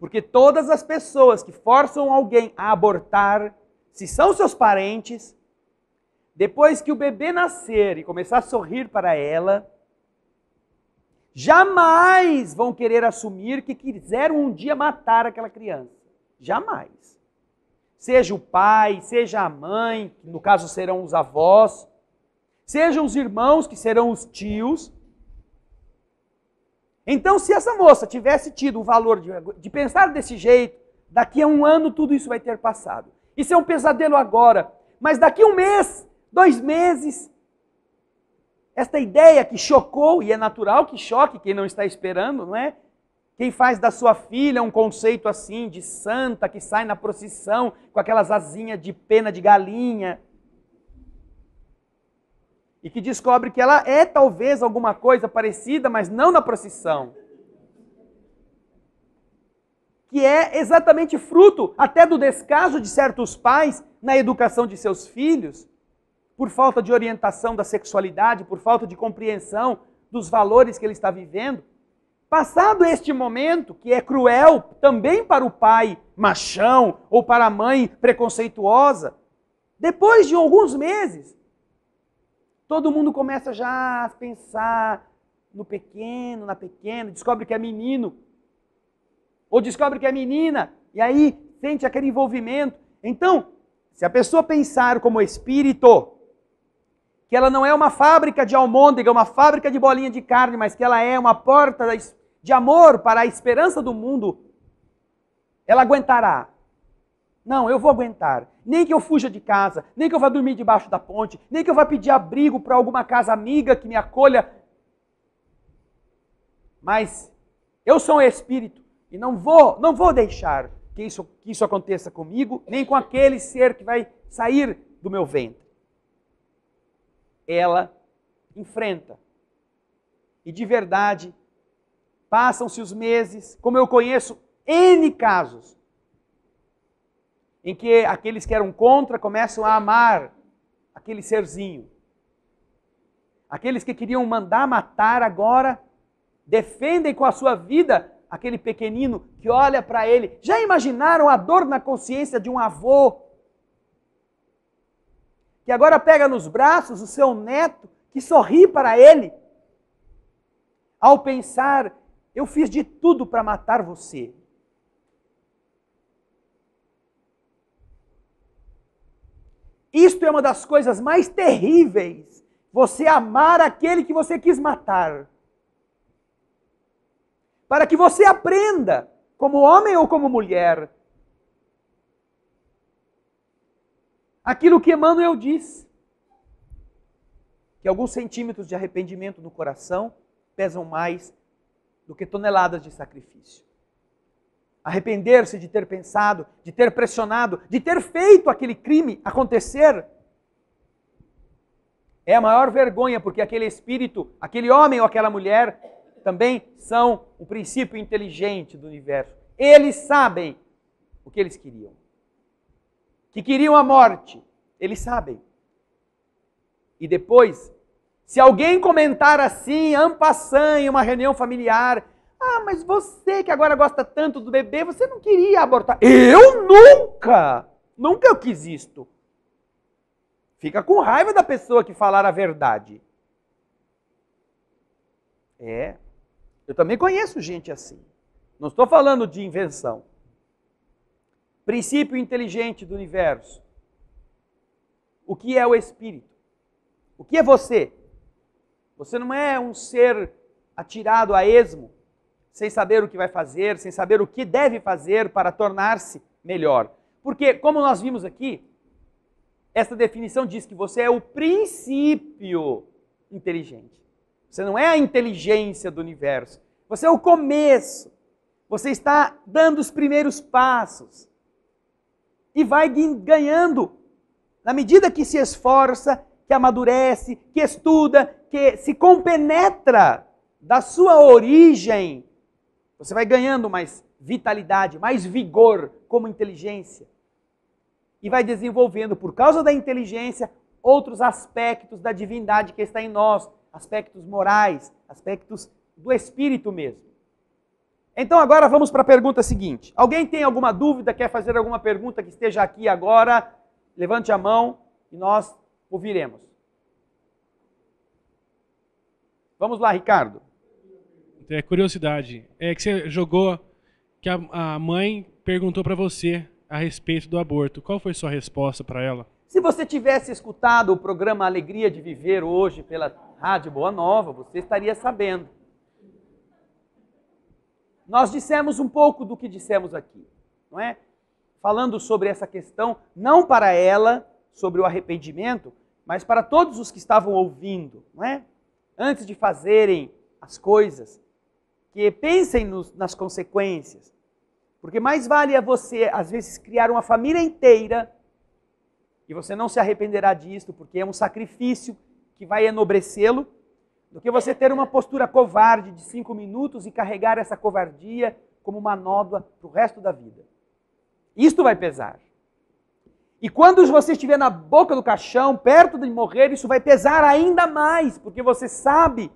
Porque todas as pessoas que forçam alguém a abortar, se são seus parentes, depois que o bebê nascer e começar a sorrir para ela, jamais vão querer assumir que quiseram um dia matar aquela criança. Jamais. Seja o pai, seja a mãe, que no caso serão os avós, sejam os irmãos, que serão os tios, então, se essa moça tivesse tido o valor de, de, pensar desse jeito, daqui a um ano tudo isso vai ter passado. Isso é um pesadelo agora, mas daqui a um mês, dois meses, esta ideia que chocou, e é natural que choque quem não está esperando, não é? Quem faz da sua filha um conceito assim de santa que sai na procissão com aquelas asinhas de pena de galinha, e que descobre que ela é talvez alguma coisa parecida, mas não na procissão. Que é exatamente fruto até do descaso de certos pais na educação de seus filhos, por falta de orientação da sexualidade, por falta de compreensão dos valores que ele está vivendo. Passado este momento, que é cruel também para o pai machão ou para a mãe preconceituosa, depois de alguns meses, Todo mundo começa já a pensar no pequeno, na pequena, descobre que é menino. Ou descobre que é menina, e aí sente aquele envolvimento. Então, se a pessoa pensar como espírito, que ela não é uma fábrica de almôndega, uma fábrica de bolinha de carne, mas que ela é uma porta de amor para a esperança do mundo, ela aguentará não, eu vou aguentar. Nem que eu fuja de casa, nem que eu vá dormir debaixo da ponte, nem que eu vá pedir abrigo para alguma casa amiga que me acolha. Mas eu sou um espírito e não vou, não vou deixar que isso, que isso aconteça comigo, nem com aquele ser que vai sair do meu ventre. Ela enfrenta. E de verdade, passam-se os meses, como eu conheço N casos em que aqueles que eram contra começam a amar aquele serzinho. Aqueles que queriam mandar matar agora defendem com a sua vida aquele pequenino que olha para ele. Já imaginaram a dor na consciência de um avô que agora pega nos braços o seu neto que sorri para ele ao pensar: eu fiz de tudo para matar você, Isto é uma das coisas mais terríveis. Você amar aquele que você quis matar. Para que você aprenda, como homem ou como mulher, aquilo que Emmanuel diz. Que alguns centímetros de arrependimento no coração pesam mais do que toneladas de sacrifício. Arrepender-se de ter pensado, de ter pressionado, de ter feito aquele crime acontecer. É a maior vergonha, porque aquele espírito, aquele homem ou aquela mulher também são o princípio inteligente do universo. Eles sabem o que eles queriam. Que queriam a morte, eles sabem. E depois, se alguém comentar assim, ampassando em uma reunião familiar, ah, mas você que agora gosta tanto do bebê, você não queria abortar. Eu nunca! Nunca eu quis isto. Fica com raiva da pessoa que falar a verdade. É. Eu também conheço gente assim. Não estou falando de invenção. Princípio inteligente do universo. O que é o espírito? O que é você? Você não é um ser atirado a esmo sem saber o que vai fazer, sem saber o que deve fazer para tornar-se melhor. Porque, como nós vimos aqui, esta definição diz que você é o princípio inteligente. Você não é a inteligência do universo. Você é o começo. Você está dando os primeiros passos. E vai ganhando na medida que se esforça, que amadurece, que estuda, que se compenetra da sua origem você vai ganhando mais vitalidade, mais vigor como inteligência. E vai desenvolvendo, por causa da inteligência, outros aspectos da divindade que está em nós, aspectos morais, aspectos do espírito mesmo. Então agora vamos para a pergunta seguinte. Alguém tem alguma dúvida, quer fazer alguma pergunta que esteja aqui agora? Levante a mão e nós ouviremos. Vamos lá, Ricardo é, curiosidade, é que você jogou que a, a mãe perguntou para você a respeito do aborto. Qual foi sua resposta para ela? Se você tivesse escutado o programa Alegria de Viver hoje pela Rádio Boa Nova, você estaria sabendo. Nós dissemos um pouco do que dissemos aqui, não é? Falando sobre essa questão, não para ela, sobre o arrependimento, mas para todos os que estavam ouvindo, não é? Antes de fazerem as coisas, que pensem nos, nas consequências. Porque mais vale a você, às vezes, criar uma família inteira e você não se arrependerá disso, porque é um sacrifício que vai enobrecê-lo, do que você ter uma postura covarde de cinco minutos e carregar essa covardia como uma nódoa para o resto da vida. Isto vai pesar. E quando você estiver na boca do caixão, perto de morrer, isso vai pesar ainda mais, porque você sabe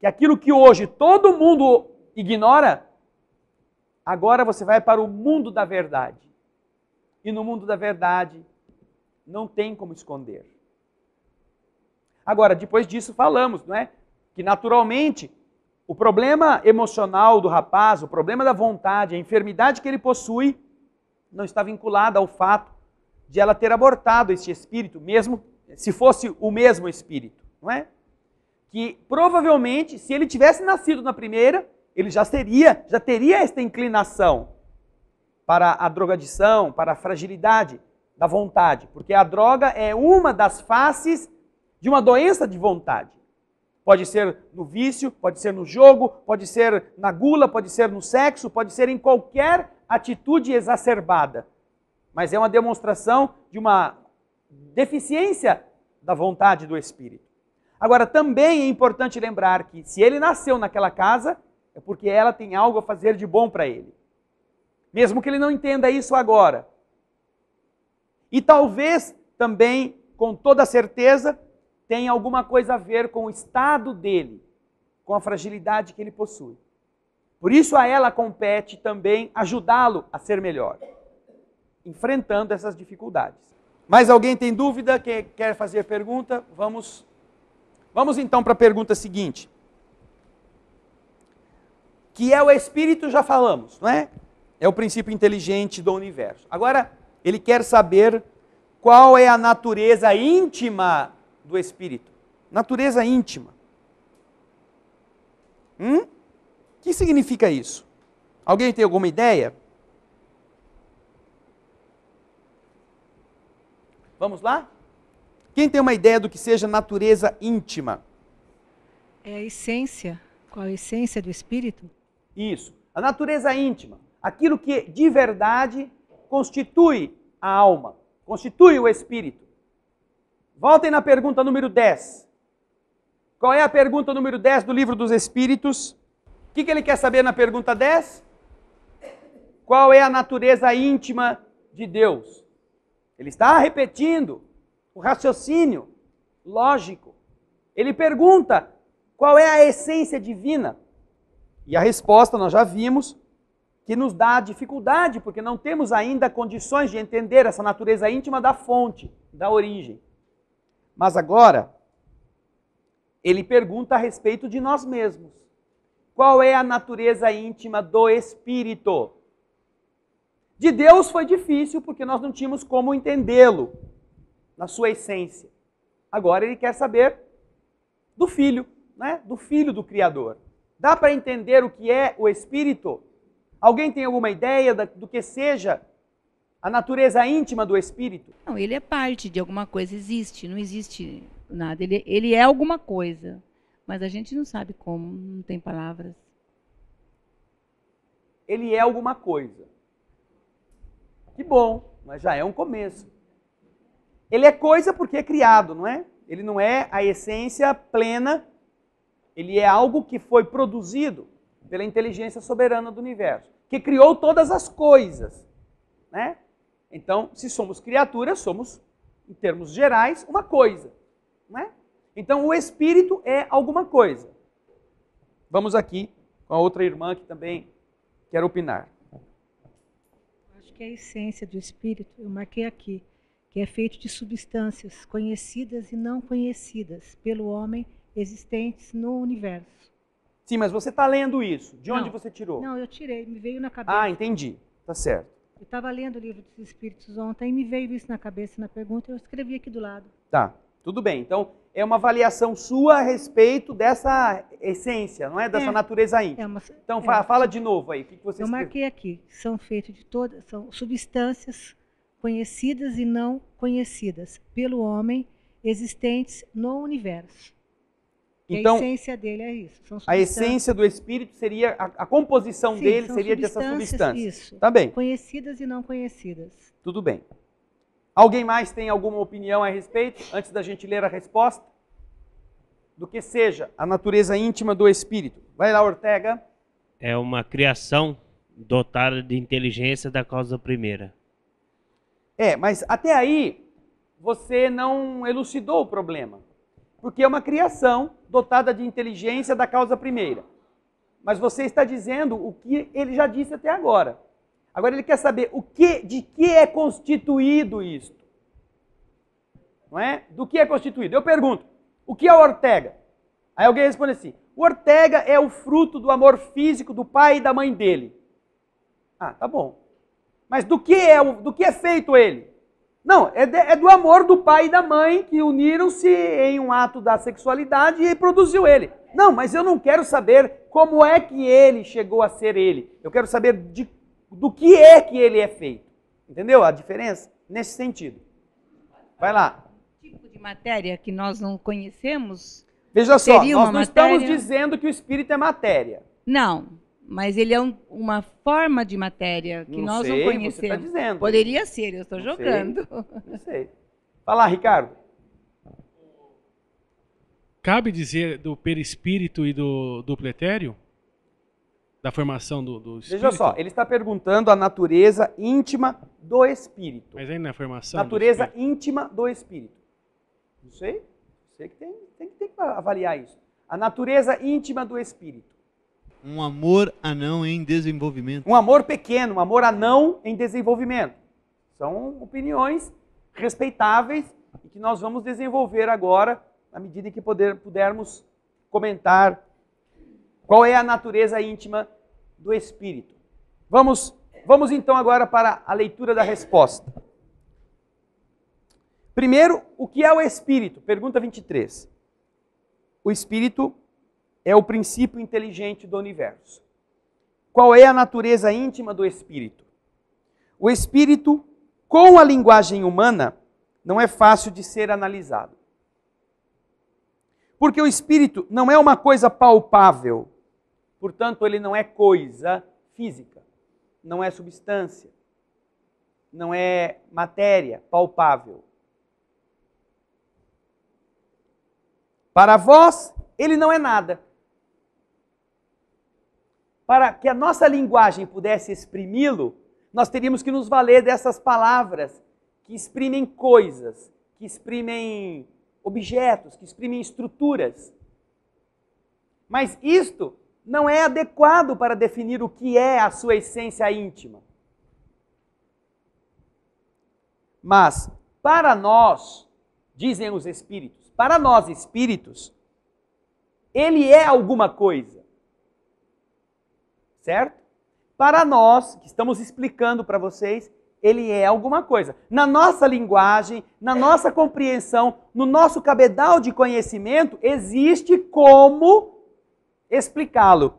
que aquilo que hoje todo mundo ignora, agora você vai para o mundo da verdade. E no mundo da verdade não tem como esconder. Agora, depois disso falamos, não é? Que naturalmente o problema emocional do rapaz, o problema da vontade, a enfermidade que ele possui, não está vinculada ao fato de ela ter abortado este espírito, mesmo se fosse o mesmo espírito, não é? que provavelmente, se ele tivesse nascido na primeira, ele já seria, já teria esta inclinação para a drogadição, para a fragilidade da vontade, porque a droga é uma das faces de uma doença de vontade. Pode ser no vício, pode ser no jogo, pode ser na gula, pode ser no sexo, pode ser em qualquer atitude exacerbada. Mas é uma demonstração de uma deficiência da vontade do espírito. Agora, também é importante lembrar que se ele nasceu naquela casa, é porque ela tem algo a fazer de bom para ele. Mesmo que ele não entenda isso agora. E talvez também, com toda certeza, tenha alguma coisa a ver com o estado dele, com a fragilidade que ele possui. Por isso a ela compete também ajudá-lo a ser melhor, enfrentando essas dificuldades. Mais alguém tem dúvida? Quer fazer pergunta? Vamos Vamos então para a pergunta seguinte. Que é o espírito, já falamos, não é? É o princípio inteligente do universo. Agora, ele quer saber qual é a natureza íntima do espírito. Natureza íntima. Hum? O que significa isso? Alguém tem alguma ideia? Vamos lá? Quem tem uma ideia do que seja natureza íntima? É a essência. Qual a essência do espírito? Isso. A natureza íntima. Aquilo que de verdade constitui a alma, constitui o espírito. Voltem na pergunta número 10. Qual é a pergunta número 10 do livro dos Espíritos? O que, que ele quer saber na pergunta 10? Qual é a natureza íntima de Deus? Ele está repetindo o raciocínio lógico. Ele pergunta qual é a essência divina. E a resposta nós já vimos que nos dá dificuldade, porque não temos ainda condições de entender essa natureza íntima da fonte, da origem. Mas agora, ele pergunta a respeito de nós mesmos. Qual é a natureza íntima do Espírito? De Deus foi difícil porque nós não tínhamos como entendê-lo na sua essência. Agora ele quer saber do filho, né? do filho do Criador. Dá para entender o que é o Espírito? Alguém tem alguma ideia do que seja a natureza íntima do Espírito? Não, ele é parte de alguma coisa, existe, não existe nada. Ele, ele é alguma coisa, mas a gente não sabe como, não tem palavras. Ele é alguma coisa. Que bom, mas já é um começo. Ele é coisa porque é criado, não é? Ele não é a essência plena, ele é algo que foi produzido pela inteligência soberana do universo, que criou todas as coisas, né? Então, se somos criaturas, somos, em termos gerais, uma coisa, não é? Então, o espírito é alguma coisa. Vamos aqui com a outra irmã que também quer opinar. Acho que é a essência do espírito, eu marquei aqui, que é feito de substâncias conhecidas e não conhecidas pelo homem existentes no universo. Sim, mas você está lendo isso. De onde não, você tirou? Não, eu tirei, me veio na cabeça. Ah, entendi. Tá certo. Eu estava lendo o livro dos Espíritos ontem e me veio isso na cabeça na pergunta, eu escrevi aqui do lado. Tá, tudo bem. Então, é uma avaliação sua a respeito dessa essência, não é? Dessa é, natureza íntima. É uma, então, é, fala de novo aí. O que, você Eu marquei aqui. São feitos de todas, são substâncias conhecidas e não conhecidas pelo homem, existentes no universo. Então, a essência dele é isso. a essência do Espírito seria, a, a composição Sim, dele seria dessas substâncias. Isso. Tá bem. Conhecidas e não conhecidas. Tudo bem. Alguém mais tem alguma opinião a respeito, antes da gente ler a resposta? Do que seja a natureza íntima do Espírito. Vai lá, Ortega. É uma criação dotada de inteligência da causa primeira. É, mas até aí você não elucidou o problema. Porque é uma criação dotada de inteligência da causa primeira. Mas você está dizendo o que ele já disse até agora. Agora ele quer saber o que, de que é constituído isto. Não é? Do que é constituído? Eu pergunto, o que é o Ortega? Aí alguém responde assim: o Ortega é o fruto do amor físico do pai e da mãe dele. Ah, tá bom. Mas do que é, do que é feito ele? Não, é, de, é do amor do pai e da mãe que uniram-se em um ato da sexualidade e produziu ele. Não, mas eu não quero saber como é que ele chegou a ser ele. Eu quero saber de, do que é que ele é feito. Entendeu a diferença? Nesse sentido. Vai lá. Tipo de matéria que nós não conhecemos. Veja só, nós não matéria... estamos dizendo que o espírito é matéria. Não mas ele é um, uma forma de matéria que não nós sei, não conhecemos. Você tá dizendo. Poderia ser, eu estou não jogando. Sei, não sei. Fala, Ricardo. Cabe dizer do perispírito e do dupletério? Da formação do, do espírito? Veja só, ele está perguntando a natureza íntima do espírito. Mas ainda é a formação. Natureza do íntima do espírito. Não sei. Sei que tem, tem, tem que avaliar isso. A natureza íntima do espírito. Um amor anão em desenvolvimento. Um amor pequeno, um amor anão em desenvolvimento. São opiniões respeitáveis e que nós vamos desenvolver agora, na medida em que poder, pudermos comentar qual é a natureza íntima do Espírito. Vamos, vamos então agora para a leitura da resposta. Primeiro, o que é o Espírito? Pergunta 23. O Espírito é o princípio inteligente do universo. Qual é a natureza íntima do espírito? O espírito, com a linguagem humana, não é fácil de ser analisado. Porque o espírito não é uma coisa palpável, portanto, ele não é coisa física, não é substância, não é matéria palpável. Para vós, ele não é nada, para que a nossa linguagem pudesse exprimi-lo, nós teríamos que nos valer dessas palavras que exprimem coisas, que exprimem objetos, que exprimem estruturas. Mas isto não é adequado para definir o que é a sua essência íntima. Mas, para nós, dizem os espíritos, para nós espíritos, ele é alguma coisa certo? Para nós, que estamos explicando para vocês, ele é alguma coisa. Na nossa linguagem, na nossa compreensão, no nosso cabedal de conhecimento, existe como explicá-lo.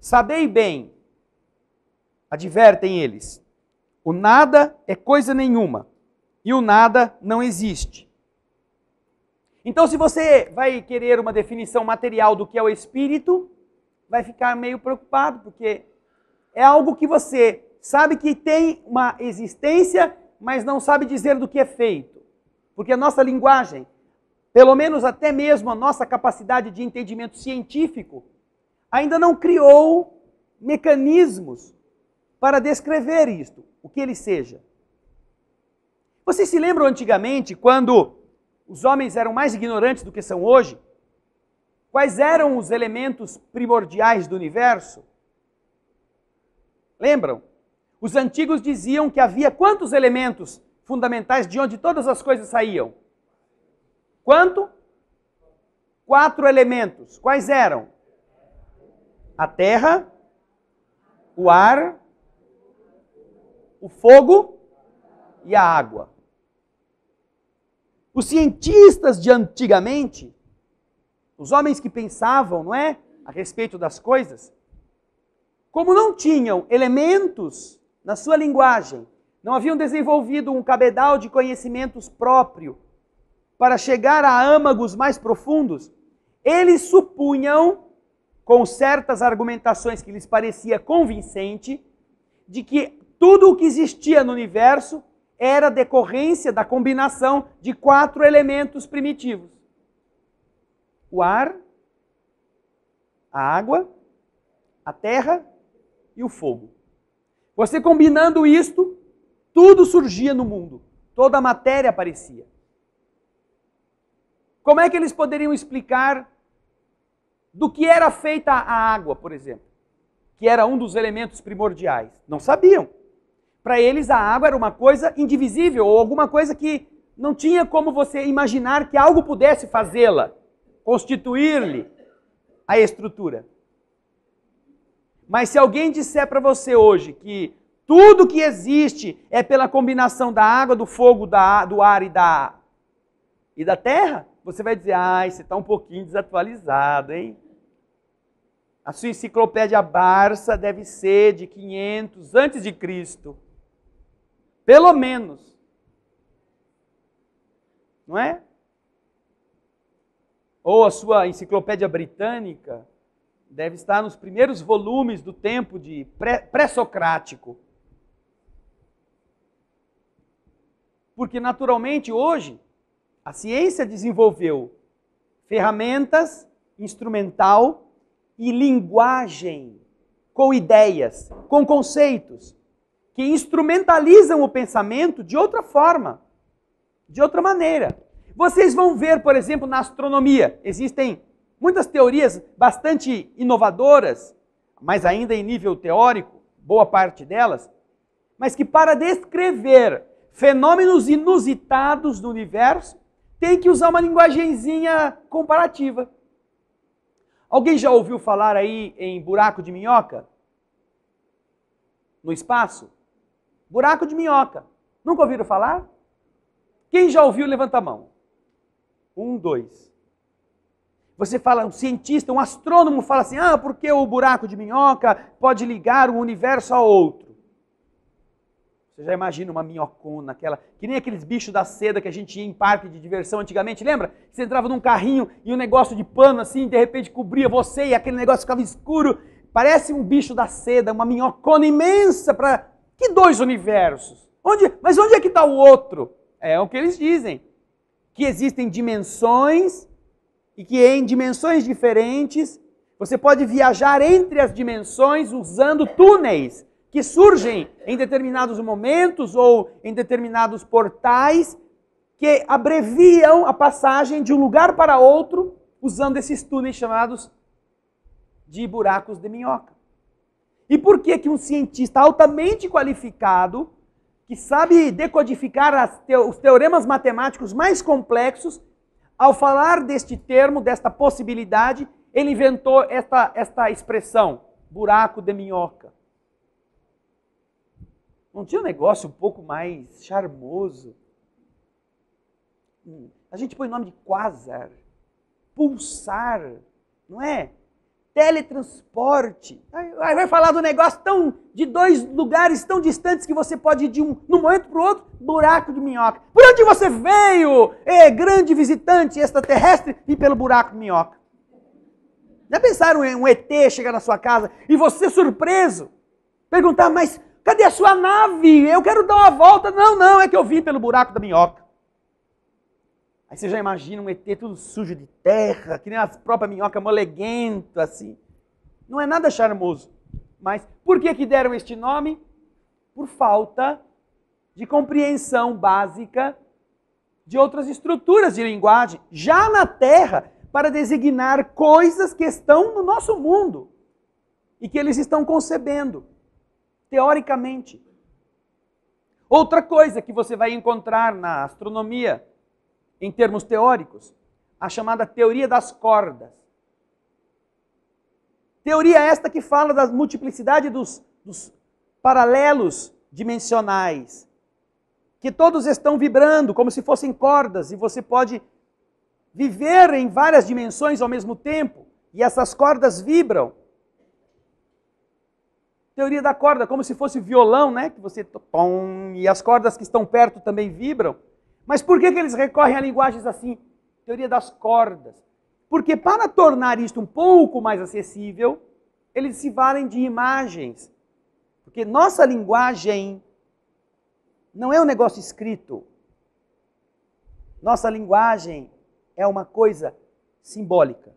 Sabei bem, advertem eles, o nada é coisa nenhuma e o nada não existe. Então, se você vai querer uma definição material do que é o espírito, vai ficar meio preocupado, porque é algo que você sabe que tem uma existência, mas não sabe dizer do que é feito. Porque a nossa linguagem, pelo menos até mesmo a nossa capacidade de entendimento científico, ainda não criou mecanismos para descrever isto, o que ele seja. Vocês se lembram antigamente quando os homens eram mais ignorantes do que são hoje, quais eram os elementos primordiais do universo? Lembram? Os antigos diziam que havia quantos elementos fundamentais de onde todas as coisas saíam? Quanto? Quatro elementos. Quais eram? A terra, o ar, o fogo e a água. Os cientistas de antigamente, os homens que pensavam, não é, a respeito das coisas, como não tinham elementos na sua linguagem, não haviam desenvolvido um cabedal de conhecimentos próprio para chegar a âmagos mais profundos, eles supunham, com certas argumentações que lhes parecia convincente, de que tudo o que existia no universo era decorrência da combinação de quatro elementos primitivos: o ar, a água, a terra e o fogo. Você combinando isto, tudo surgia no mundo, toda a matéria aparecia. Como é que eles poderiam explicar do que era feita a água, por exemplo, que era um dos elementos primordiais? Não sabiam. Para eles, a água era uma coisa indivisível, ou alguma coisa que não tinha como você imaginar que algo pudesse fazê-la, constituir-lhe a estrutura. Mas se alguém disser para você hoje que tudo que existe é pela combinação da água, do fogo, da, do ar e da, e da terra, você vai dizer, ai, você está um pouquinho desatualizado, hein? A sua enciclopédia Barça deve ser de 500 antes de Cristo. Pelo menos. Não é? Ou a sua enciclopédia britânica deve estar nos primeiros volumes do tempo de pré-socrático. Porque naturalmente hoje a ciência desenvolveu ferramentas, instrumental e linguagem com ideias, com conceitos que instrumentalizam o pensamento de outra forma, de outra maneira. Vocês vão ver, por exemplo, na astronomia, existem muitas teorias bastante inovadoras, mas ainda em nível teórico, boa parte delas, mas que para descrever fenômenos inusitados do universo, tem que usar uma linguagenzinha comparativa. Alguém já ouviu falar aí em buraco de minhoca? No espaço? Buraco de minhoca. Nunca ouviram falar? Quem já ouviu, levanta a mão. Um, dois. Você fala, um cientista, um astrônomo fala assim: ah, porque o buraco de minhoca pode ligar um universo a outro. Você já imagina uma minhocona, aquela, que nem aqueles bichos da seda que a gente ia em parque de diversão antigamente, lembra? Você entrava num carrinho e um negócio de pano assim, de repente cobria você e aquele negócio ficava escuro. Parece um bicho da seda, uma minhocona imensa para que dois universos? Onde, mas onde é que está o outro? É o que eles dizem. Que existem dimensões e que em dimensões diferentes você pode viajar entre as dimensões usando túneis que surgem em determinados momentos ou em determinados portais que abreviam a passagem de um lugar para outro usando esses túneis chamados de buracos de minhoca. E por que que um cientista altamente qualificado, que sabe decodificar te os teoremas matemáticos mais complexos, ao falar deste termo, desta possibilidade, ele inventou esta, esta expressão, buraco de minhoca. Não tinha um negócio um pouco mais charmoso? Hum, a gente põe o nome de quasar, pulsar, não é? teletransporte. Aí vai falar do negócio tão de dois lugares tão distantes que você pode ir de um no momento para o outro, buraco de minhoca. Por onde você veio, é, grande visitante extraterrestre, e pelo buraco de minhoca. Já pensaram em um ET chegar na sua casa e você surpreso perguntar, mas cadê a sua nave? Eu quero dar uma volta. Não, não, é que eu vim pelo buraco da minhoca. Aí você já imagina um ET tudo sujo de terra, que nem as próprias minhocas moleguento, assim. Não é nada charmoso. Mas por que, que deram este nome? Por falta de compreensão básica de outras estruturas de linguagem, já na Terra, para designar coisas que estão no nosso mundo e que eles estão concebendo, teoricamente. Outra coisa que você vai encontrar na astronomia em termos teóricos, a chamada teoria das cordas. Teoria esta que fala da multiplicidade dos, dos paralelos dimensionais, que todos estão vibrando como se fossem cordas, e você pode viver em várias dimensões ao mesmo tempo, e essas cordas vibram. Teoria da corda, como se fosse violão, né? Que você tom e as cordas que estão perto também vibram. Mas por que, que eles recorrem a linguagens assim? Teoria das cordas. Porque para tornar isto um pouco mais acessível, eles se valem de imagens. Porque nossa linguagem não é um negócio escrito. Nossa linguagem é uma coisa simbólica.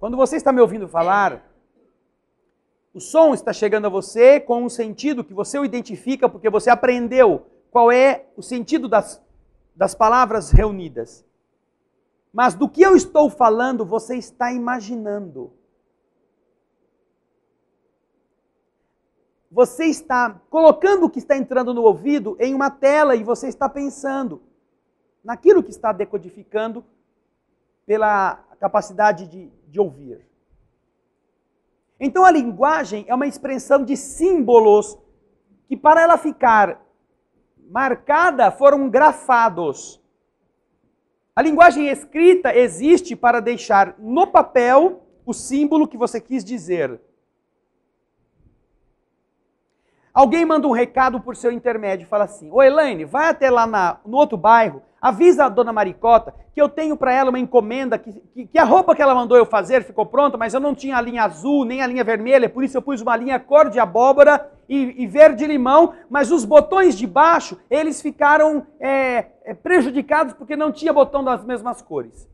Quando você está me ouvindo falar, o som está chegando a você com um sentido que você o identifica porque você aprendeu qual é o sentido das, das palavras reunidas. Mas do que eu estou falando, você está imaginando. Você está colocando o que está entrando no ouvido em uma tela e você está pensando naquilo que está decodificando pela capacidade de, de ouvir. Então a linguagem é uma expressão de símbolos que, para ela ficar marcada, foram grafados. A linguagem escrita existe para deixar no papel o símbolo que você quis dizer. Alguém manda um recado por seu intermédio e fala assim: Ô Elaine, vai até lá na, no outro bairro, avisa a dona Maricota que eu tenho para ela uma encomenda, que, que, que, a roupa que ela mandou eu fazer ficou pronta, mas eu não tinha a linha azul nem a linha vermelha, por isso eu pus uma linha cor de abóbora e, e verde limão, mas os botões de baixo eles ficaram é, é prejudicados porque não tinha botão das mesmas cores.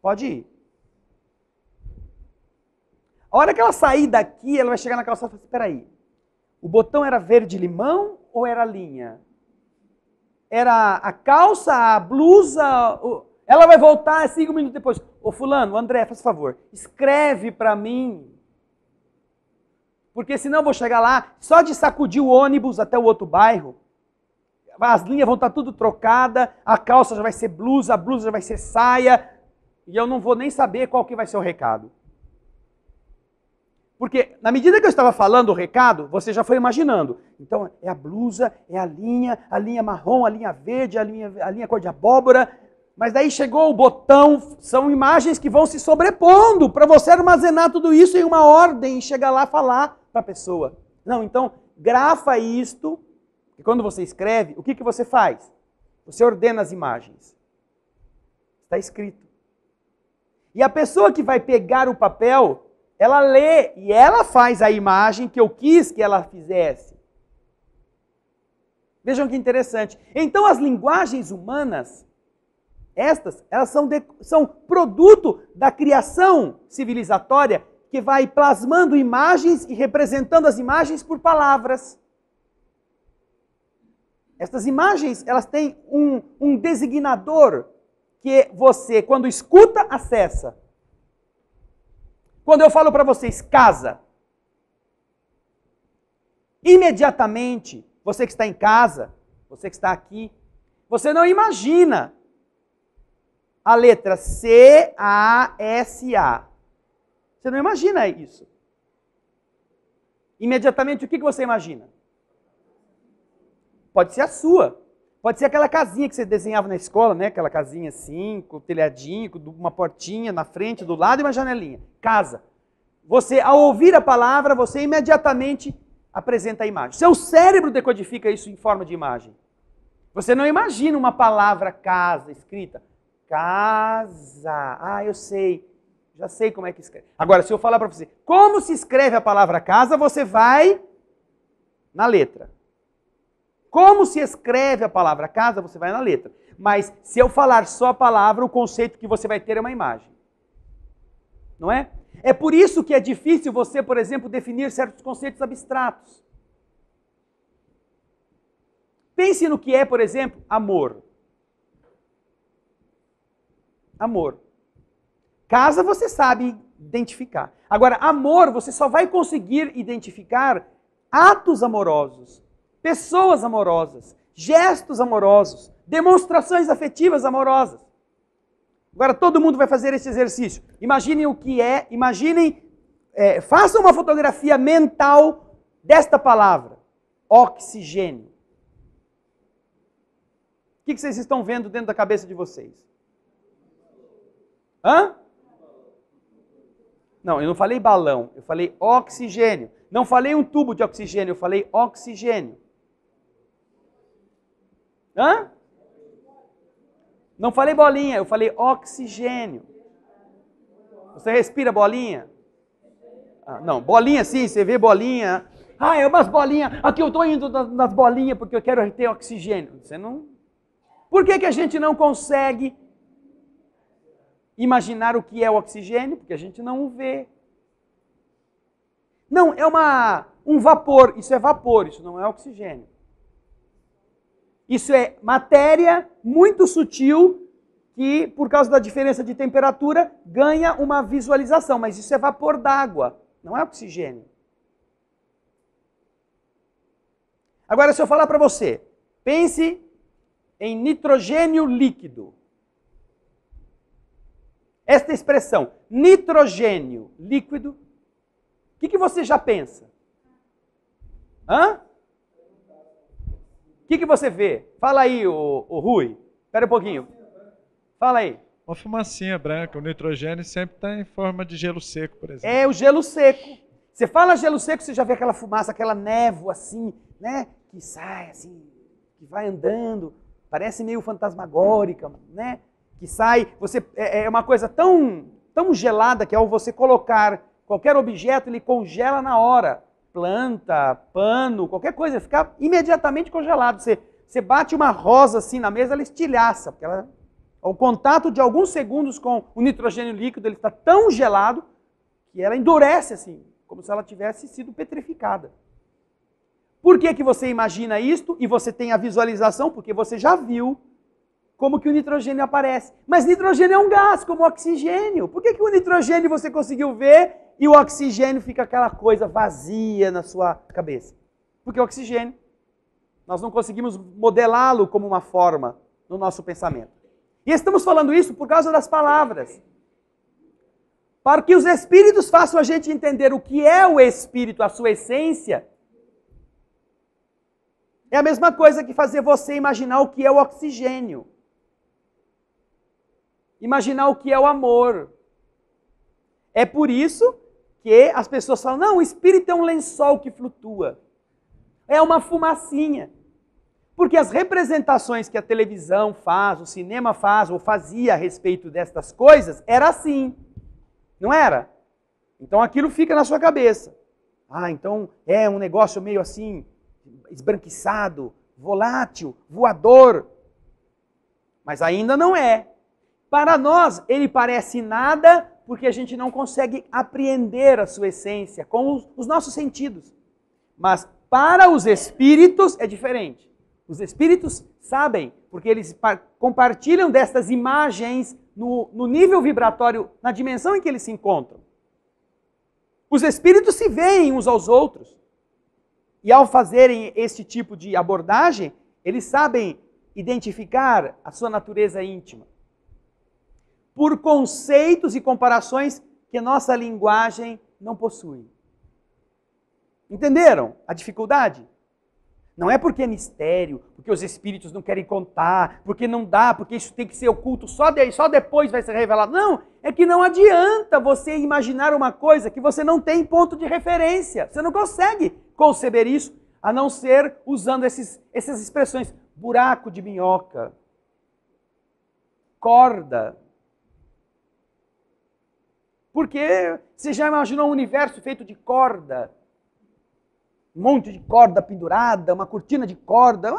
Pode ir. A hora que ela sair daqui, ela vai chegar na calçada e falar assim: peraí, o botão era verde-limão ou era linha? Era a calça, a blusa? Ela vai voltar cinco minutos depois. Ô fulano, André, faz favor, escreve para mim. Porque senão eu vou chegar lá, só de sacudir o ônibus até o outro bairro, as linhas vão estar tá tudo trocada, a calça já vai ser blusa, a blusa já vai ser saia, e eu não vou nem saber qual que vai ser o recado. Porque na medida que eu estava falando o recado, você já foi imaginando. Então, é a blusa, é a linha, a linha marrom, a linha verde, a linha, a linha cor de abóbora. Mas daí chegou o botão, são imagens que vão se sobrepondo para você armazenar tudo isso em uma ordem e chegar lá falar para a pessoa. Não, então grafa isto, e quando você escreve, o que, que você faz? Você ordena as imagens. Está escrito. E a pessoa que vai pegar o papel ela lê e ela faz a imagem que eu quis que ela fizesse. Vejam que interessante. Então, as linguagens humanas, estas, elas são, de, são produto da criação civilizatória que vai plasmando imagens e representando as imagens por palavras. Estas imagens, elas têm um, um designador que você, quando escuta, acessa. Quando eu falo para vocês casa, imediatamente, você que está em casa, você que está aqui, você não imagina a letra C-A-S-A. -A. Você não imagina isso. Imediatamente, o que você imagina? Pode ser a sua. Pode ser aquela casinha que você desenhava na escola, né? Aquela casinha assim, com telhadinho, com uma portinha na frente, do lado e uma janelinha. Casa. Você, ao ouvir a palavra, você imediatamente apresenta a imagem. Seu cérebro decodifica isso em forma de imagem. Você não imagina uma palavra casa escrita. Casa. Ah, eu sei. Já sei como é que escreve. Agora, se eu falar para você como se escreve a palavra casa, você vai na letra. Como se escreve a palavra casa, você vai na letra. Mas se eu falar só a palavra, o conceito que você vai ter é uma imagem. Não é? É por isso que é difícil você, por exemplo, definir certos conceitos abstratos. Pense no que é, por exemplo, amor. Amor. Casa você sabe identificar. Agora, amor você só vai conseguir identificar atos amorosos, pessoas amorosas, gestos amorosos, demonstrações afetivas amorosas. Agora todo mundo vai fazer esse exercício. Imaginem o que é, imaginem, é, façam uma fotografia mental desta palavra: oxigênio. O que, que vocês estão vendo dentro da cabeça de vocês? Hã? Não, eu não falei balão, eu falei oxigênio. Não falei um tubo de oxigênio, eu falei oxigênio. Hã? Não falei bolinha, eu falei oxigênio. Você respira bolinha? Ah, não, bolinha sim, você vê bolinha. Ah, é umas bolinhas. Aqui eu estou indo nas bolinhas porque eu quero ter oxigênio. Você não. Por que, que a gente não consegue imaginar o que é o oxigênio? Porque a gente não o vê. Não, é uma, um vapor. Isso é vapor, isso não é oxigênio. Isso é matéria muito sutil que, por causa da diferença de temperatura, ganha uma visualização, mas isso é vapor d'água, não é oxigênio. Agora, se eu falar para você, pense em nitrogênio líquido. Esta expressão, nitrogênio líquido, o que, que, você já pensa? Hã? O que, que você vê? Fala aí, o, o Rui. Espera um pouquinho. Fala aí. Uma fumacinha branca. O nitrogênio sempre está em forma de gelo seco, por exemplo. É o gelo seco. Você fala gelo seco, você já vê aquela fumaça, aquela névoa assim, né? Que sai assim, que vai andando. Parece meio fantasmagórica, né? Que sai. Você é, é, é uma coisa tão tão gelada que ao você colocar qualquer objeto, ele congela na hora planta, pano, qualquer coisa, ficar imediatamente congelado. Você, você bate uma rosa assim na mesa, ela estilhaça, porque ela, ao contato de alguns segundos com o nitrogênio líquido, ele está tão gelado que ela endurece assim, como se ela tivesse sido petrificada. Por que, que você imagina isto e você tem a visualização? Porque você já viu como que o nitrogênio aparece. Mas nitrogênio é um gás, como oxigênio. Por que, que o nitrogênio você conseguiu ver e o oxigênio fica aquela coisa vazia na sua cabeça. Porque o oxigênio, nós não conseguimos modelá-lo como uma forma no nosso pensamento. E estamos falando isso por causa das palavras. Para que os espíritos façam a gente entender o que é o espírito, a sua essência. É a mesma coisa que fazer você imaginar o que é o oxigênio. Imaginar o que é o amor. É por isso que as pessoas falam, não, o espírito é um lençol que flutua. É uma fumacinha. Porque as representações que a televisão faz, o cinema faz ou fazia a respeito destas coisas, era assim. Não era? Então aquilo fica na sua cabeça. Ah, então é um negócio meio assim, esbranquiçado, volátil, voador. Mas ainda não é. Para nós, ele parece nada, porque a gente não consegue apreender a sua essência com os nossos sentidos. Mas para os espíritos é diferente. Os espíritos sabem, porque eles compartilham destas imagens no, no nível vibratório, na dimensão em que eles se encontram. Os espíritos se veem uns aos outros. E ao fazerem este tipo de abordagem, eles sabem identificar a sua natureza íntima por conceitos e comparações que nossa linguagem não possui. Entenderam a dificuldade? Não é porque é mistério, porque os espíritos não querem contar, porque não dá, porque isso tem que ser oculto, só, de, só depois vai ser revelado. Não, é que não adianta você imaginar uma coisa que você não tem ponto de referência. Você não consegue conceber isso, a não ser usando esses, essas expressões: buraco de minhoca, corda, porque você já imaginou um universo feito de corda? Um monte de corda pendurada, uma cortina de corda.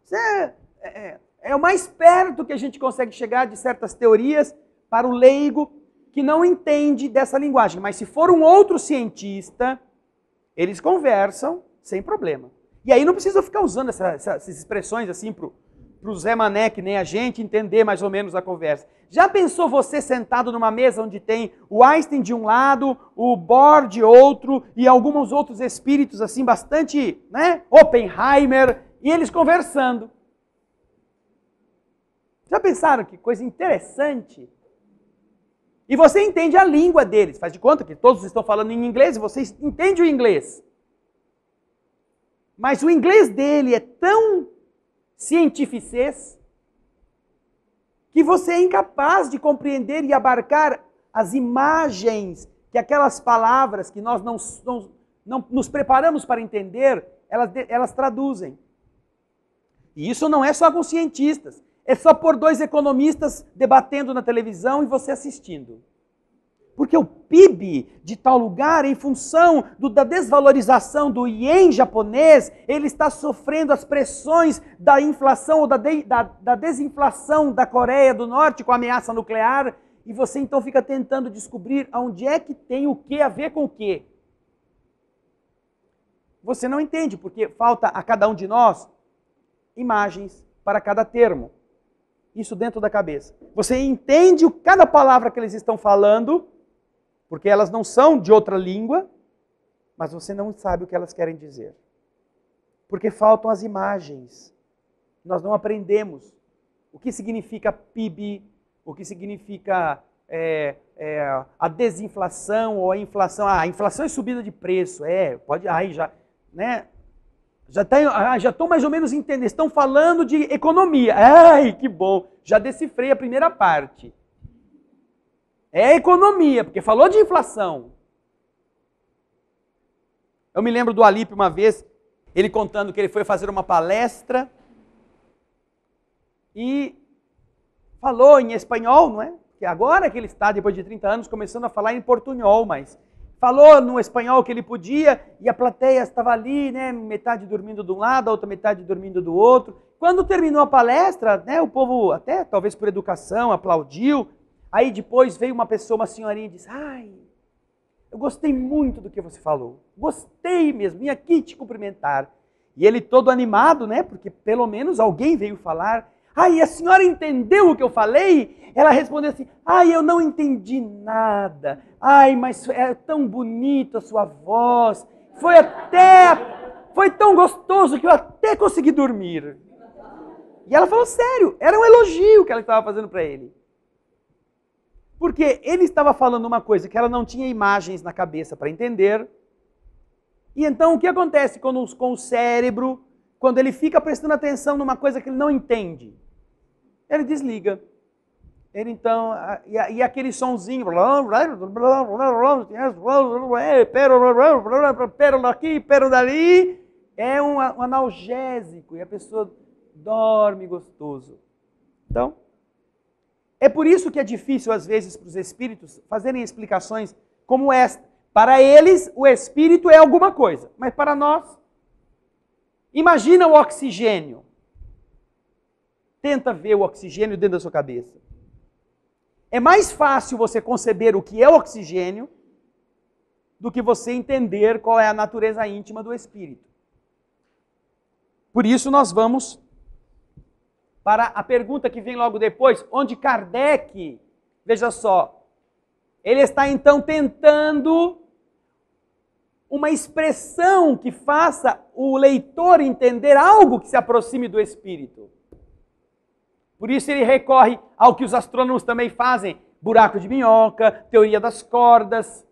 Você, é, é, é o mais perto que a gente consegue chegar de certas teorias para o leigo que não entende dessa linguagem. Mas se for um outro cientista, eles conversam sem problema. E aí não precisa ficar usando essa, essa, essas expressões assim para o para o Zé Mané, que nem a gente, entender mais ou menos a conversa. Já pensou você sentado numa mesa onde tem o Einstein de um lado, o Bohr de outro e alguns outros espíritos assim bastante, né? Oppenheimer, e eles conversando. Já pensaram que coisa interessante? E você entende a língua deles, faz de conta que todos estão falando em inglês e você entende o inglês. Mas o inglês dele é tão cientificês que você é incapaz de compreender e abarcar as imagens que aquelas palavras que nós não, não, não nos preparamos para entender, elas, elas traduzem. E isso não é só com cientistas, é só por dois economistas debatendo na televisão e você assistindo. Porque o PIB de tal lugar, em função do, da desvalorização do ien japonês, ele está sofrendo as pressões da inflação ou da, de, da, da desinflação da Coreia do Norte com a ameaça nuclear. E você então fica tentando descobrir onde é que tem o que a ver com o que. Você não entende, porque falta a cada um de nós imagens para cada termo. Isso dentro da cabeça. Você entende cada palavra que eles estão falando porque elas não são de outra língua, mas você não sabe o que elas querem dizer. Porque faltam as imagens. Nós não aprendemos o que significa PIB, o que significa é, é, a desinflação ou a inflação. Ah, a inflação é subida de preço, é, pode, aí já, né? Já tá estou ah, já mais ou menos entendendo. Estão falando de economia. Ai, que bom. Já decifrei a primeira parte. É a economia, porque falou de inflação. Eu me lembro do Alípio uma vez, ele contando que ele foi fazer uma palestra e falou em espanhol, não é? Que agora que ele está, depois de 30 anos, começando a falar em portunhol, mas falou no espanhol que ele podia e a plateia estava ali, né? Metade dormindo de um lado, a outra metade dormindo do outro. Quando terminou a palestra, né? O povo, até talvez por educação, aplaudiu Aí depois veio uma pessoa, uma senhorinha, e disse: Ai, eu gostei muito do que você falou. Gostei mesmo, vim aqui te cumprimentar. E ele todo animado, né? Porque pelo menos alguém veio falar. Ai, a senhora entendeu o que eu falei? Ela respondeu assim: Ai, eu não entendi nada. Ai, mas é tão bonita a sua voz. Foi até. Foi tão gostoso que eu até consegui dormir. E ela falou sério, era um elogio que ela estava fazendo para ele. Porque ele estava falando uma coisa que ela não tinha imagens na cabeça para entender. E então o que acontece quando, os, com o cérebro, quando ele fica prestando atenção numa coisa que ele não entende? Ele desliga. Ele então, e, e aquele sonzinho, pérola aqui, pérola dali, é um analgésico e a pessoa dorme gostoso. Então, é por isso que é difícil, às vezes, para os espíritos fazerem explicações como esta. Para eles, o espírito é alguma coisa, mas para nós, imagina o oxigênio. Tenta ver o oxigênio dentro da sua cabeça. É mais fácil você conceber o que é o oxigênio do que você entender qual é a natureza íntima do espírito. Por isso, nós vamos para a pergunta que vem logo depois, onde Kardec, veja só, ele está então tentando uma expressão que faça o leitor entender algo que se aproxime do espírito. Por isso ele recorre ao que os astrônomos também fazem, buraco de minhoca, teoria das cordas,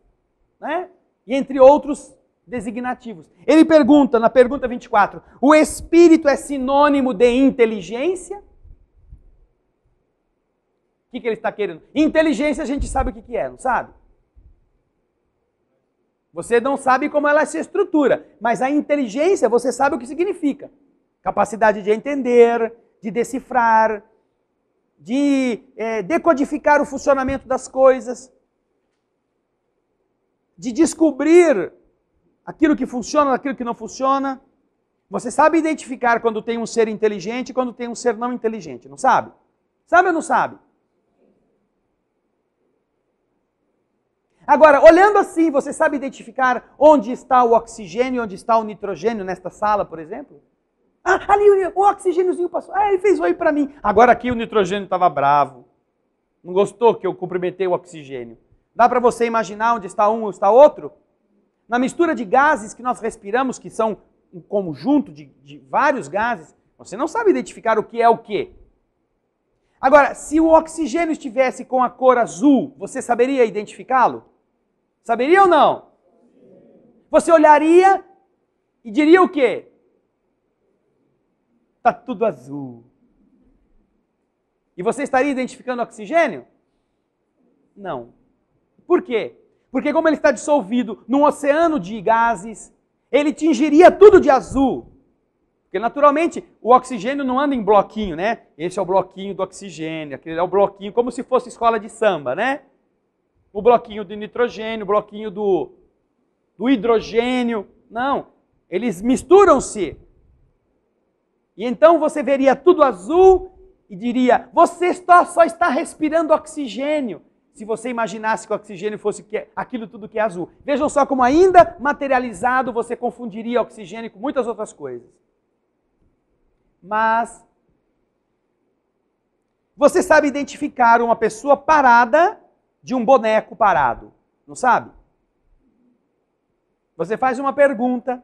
né? E entre outros designativos. Ele pergunta, na pergunta 24, o espírito é sinônimo de inteligência? O que, que ele está querendo? Inteligência a gente sabe o que, que é, não sabe? Você não sabe como ela se estrutura, mas a inteligência você sabe o que significa. Capacidade de entender, de decifrar, de é, decodificar o funcionamento das coisas, de descobrir aquilo que funciona aquilo que não funciona. Você sabe identificar quando tem um ser inteligente e quando tem um ser não inteligente, não sabe? Sabe ou não sabe? Agora, olhando assim, você sabe identificar onde está o oxigênio e onde está o nitrogênio nesta sala, por exemplo? Ah, ali o oxigêniozinho passou. Ah, ele fez oi para mim. Agora aqui o nitrogênio estava bravo. Não gostou que eu cumprimentei o oxigênio. Dá para você imaginar onde está um ou está outro? Na mistura de gases que nós respiramos, que são um conjunto de, de vários gases, você não sabe identificar o que é o que. Agora, se o oxigênio estivesse com a cor azul, você saberia identificá-lo? Saberia ou não? Você olharia e diria o quê? Tá tudo azul. E você estaria identificando oxigênio? Não. Por quê? Porque, como ele está dissolvido num oceano de gases, ele tingiria tudo de azul. Porque, naturalmente, o oxigênio não anda em bloquinho, né? Esse é o bloquinho do oxigênio, aquele é o bloquinho, como se fosse escola de samba, né? O bloquinho do nitrogênio, o bloquinho do, do hidrogênio. Não, eles misturam-se. E então você veria tudo azul e diria: você só, só está respirando oxigênio se você imaginasse que o oxigênio fosse é aquilo tudo que é azul. Vejam só como ainda materializado você confundiria oxigênio com muitas outras coisas. Mas você sabe identificar uma pessoa parada de um boneco parado, não sabe? Você faz uma pergunta.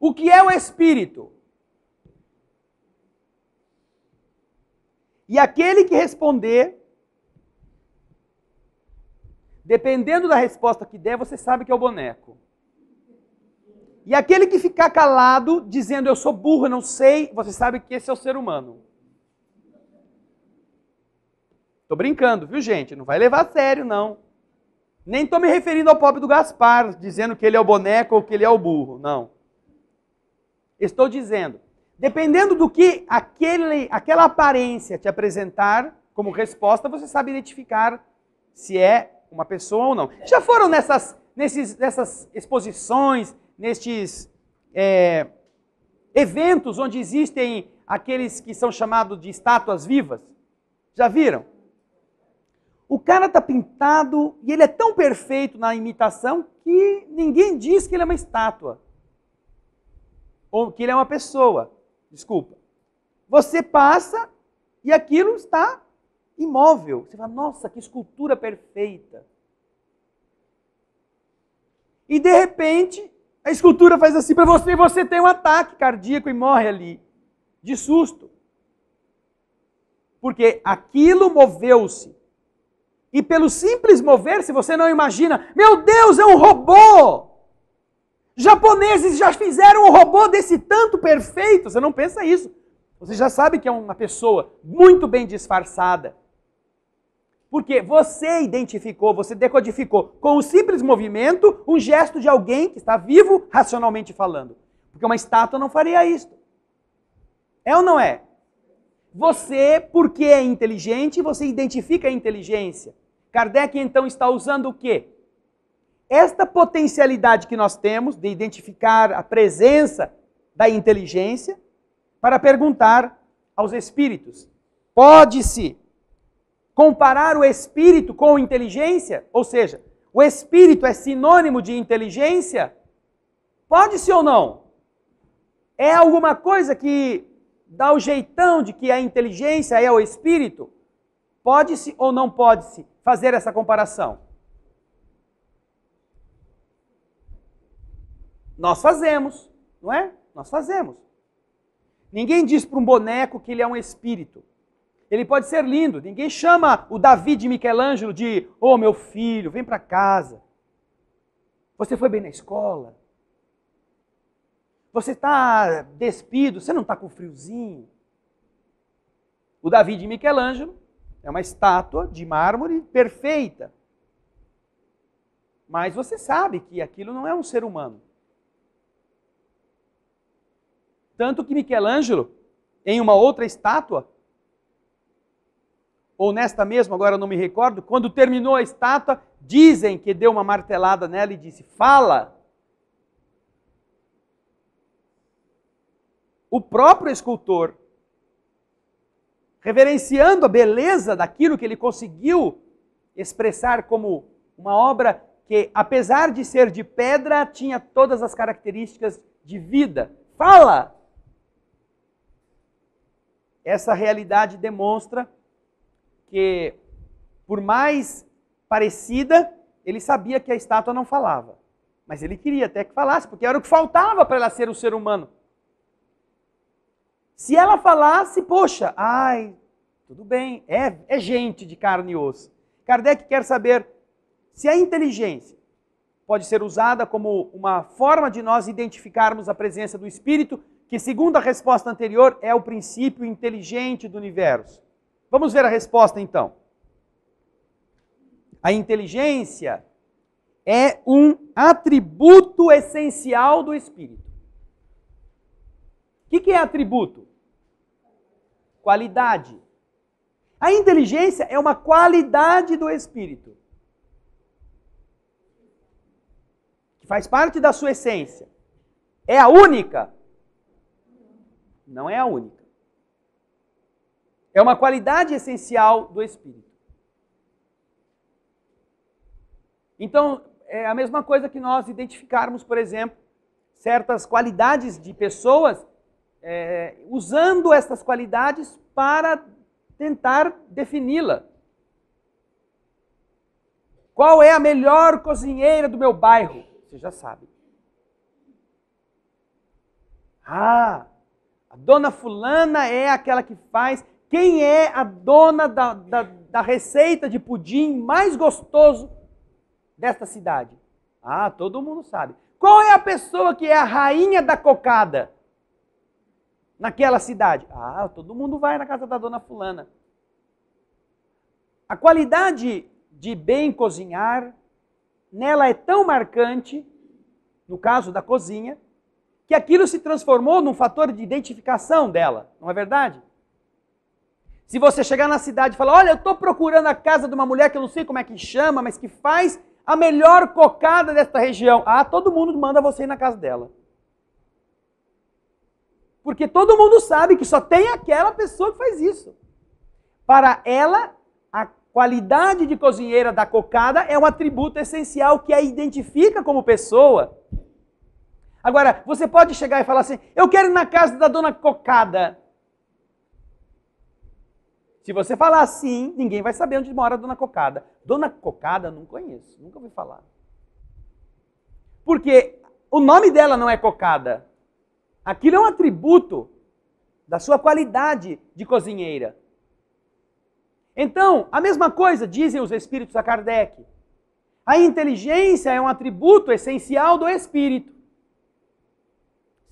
O que é o espírito? E aquele que responder, dependendo da resposta que der, você sabe que é o boneco. E aquele que ficar calado, dizendo eu sou burro, eu não sei, você sabe que esse é o ser humano. Tô brincando, viu gente? Não vai levar a sério, não. Nem estou me referindo ao pobre do Gaspar, dizendo que ele é o boneco ou que ele é o burro, não. Estou dizendo, Dependendo do que aquele, aquela aparência te apresentar como resposta, você sabe identificar se é uma pessoa ou não. Já foram nessas, nesses, nessas exposições, nestes é, eventos onde existem aqueles que são chamados de estátuas vivas? Já viram? O cara tá pintado e ele é tão perfeito na imitação que ninguém diz que ele é uma estátua ou que ele é uma pessoa. Desculpa. Você passa e aquilo está imóvel. Você fala, nossa, que escultura perfeita. E de repente, a escultura faz assim para você e você tem um ataque cardíaco e morre ali, de susto. Porque aquilo moveu-se. E pelo simples mover-se, você não imagina, meu Deus, é um robô! Japoneses já fizeram um robô desse tanto perfeito. Você não pensa isso. Você já sabe que é uma pessoa muito bem disfarçada. Porque você identificou, você decodificou com um simples movimento um gesto de alguém que está vivo, racionalmente falando. Porque uma estátua não faria isso. É ou não é? Você, porque é inteligente, você identifica a inteligência. Kardec então está usando o quê? Esta potencialidade que nós temos de identificar a presença da inteligência para perguntar aos espíritos. Pode-se comparar o espírito com inteligência? Ou seja, o espírito é sinônimo de inteligência? Pode-se ou não? É alguma coisa que dá o jeitão de que a inteligência é o espírito? Pode-se ou não pode-se fazer essa comparação? Nós fazemos, não é? Nós fazemos. Ninguém diz para um boneco que ele é um espírito. Ele pode ser lindo. Ninguém chama o Davi de Michelangelo de, ô oh, meu filho, vem para casa. Você foi bem na escola? Você está despido? Você não está com friozinho? O Davi de Michelangelo é uma estátua de mármore perfeita. Mas você sabe que aquilo não é um ser humano. Tanto que Michelangelo, em uma outra estátua, ou nesta mesma, agora não me recordo, quando terminou a estátua, dizem que deu uma martelada nela e disse: Fala! O próprio escultor, reverenciando a beleza daquilo que ele conseguiu expressar como uma obra que, apesar de ser de pedra, tinha todas as características de vida. Fala! Essa realidade demonstra que, por mais parecida, ele sabia que a estátua não falava. Mas ele queria até que falasse, porque era o que faltava para ela ser o um ser humano. Se ela falasse, poxa, ai, tudo bem, é, é gente de carne e osso. Kardec quer saber se a inteligência pode ser usada como uma forma de nós identificarmos a presença do Espírito que, segundo a resposta anterior, é o princípio inteligente do universo. Vamos ver a resposta então. A inteligência é um atributo essencial do espírito. O que, que é atributo? Qualidade. A inteligência é uma qualidade do espírito. Que faz parte da sua essência. É a única não é a única. É uma qualidade essencial do Espírito. Então, é a mesma coisa que nós identificarmos, por exemplo, certas qualidades de pessoas, é, usando essas qualidades para tentar defini-la. Qual é a melhor cozinheira do meu bairro? Você já sabe. Ah, a dona fulana é aquela que faz. Quem é a dona da, da, da receita de pudim mais gostoso desta cidade? Ah, todo mundo sabe. Qual é a pessoa que é a rainha da cocada naquela cidade? Ah, todo mundo vai na casa da dona fulana. A qualidade de bem cozinhar nela é tão marcante, no caso da cozinha, que aquilo se transformou num fator de identificação dela, não é verdade? Se você chegar na cidade e falar, olha, eu estou procurando a casa de uma mulher que eu não sei como é que chama, mas que faz a melhor cocada desta região. Ah, todo mundo manda você ir na casa dela. Porque todo mundo sabe que só tem aquela pessoa que faz isso. Para ela, a qualidade de cozinheira da cocada é um atributo essencial que a identifica como pessoa Agora, você pode chegar e falar assim: eu quero ir na casa da dona Cocada. Se você falar assim, ninguém vai saber onde mora a dona Cocada. Dona Cocada não conheço, nunca ouvi falar. Porque o nome dela não é Cocada. Aquilo é um atributo da sua qualidade de cozinheira. Então, a mesma coisa dizem os espíritos a Kardec. A inteligência é um atributo essencial do espírito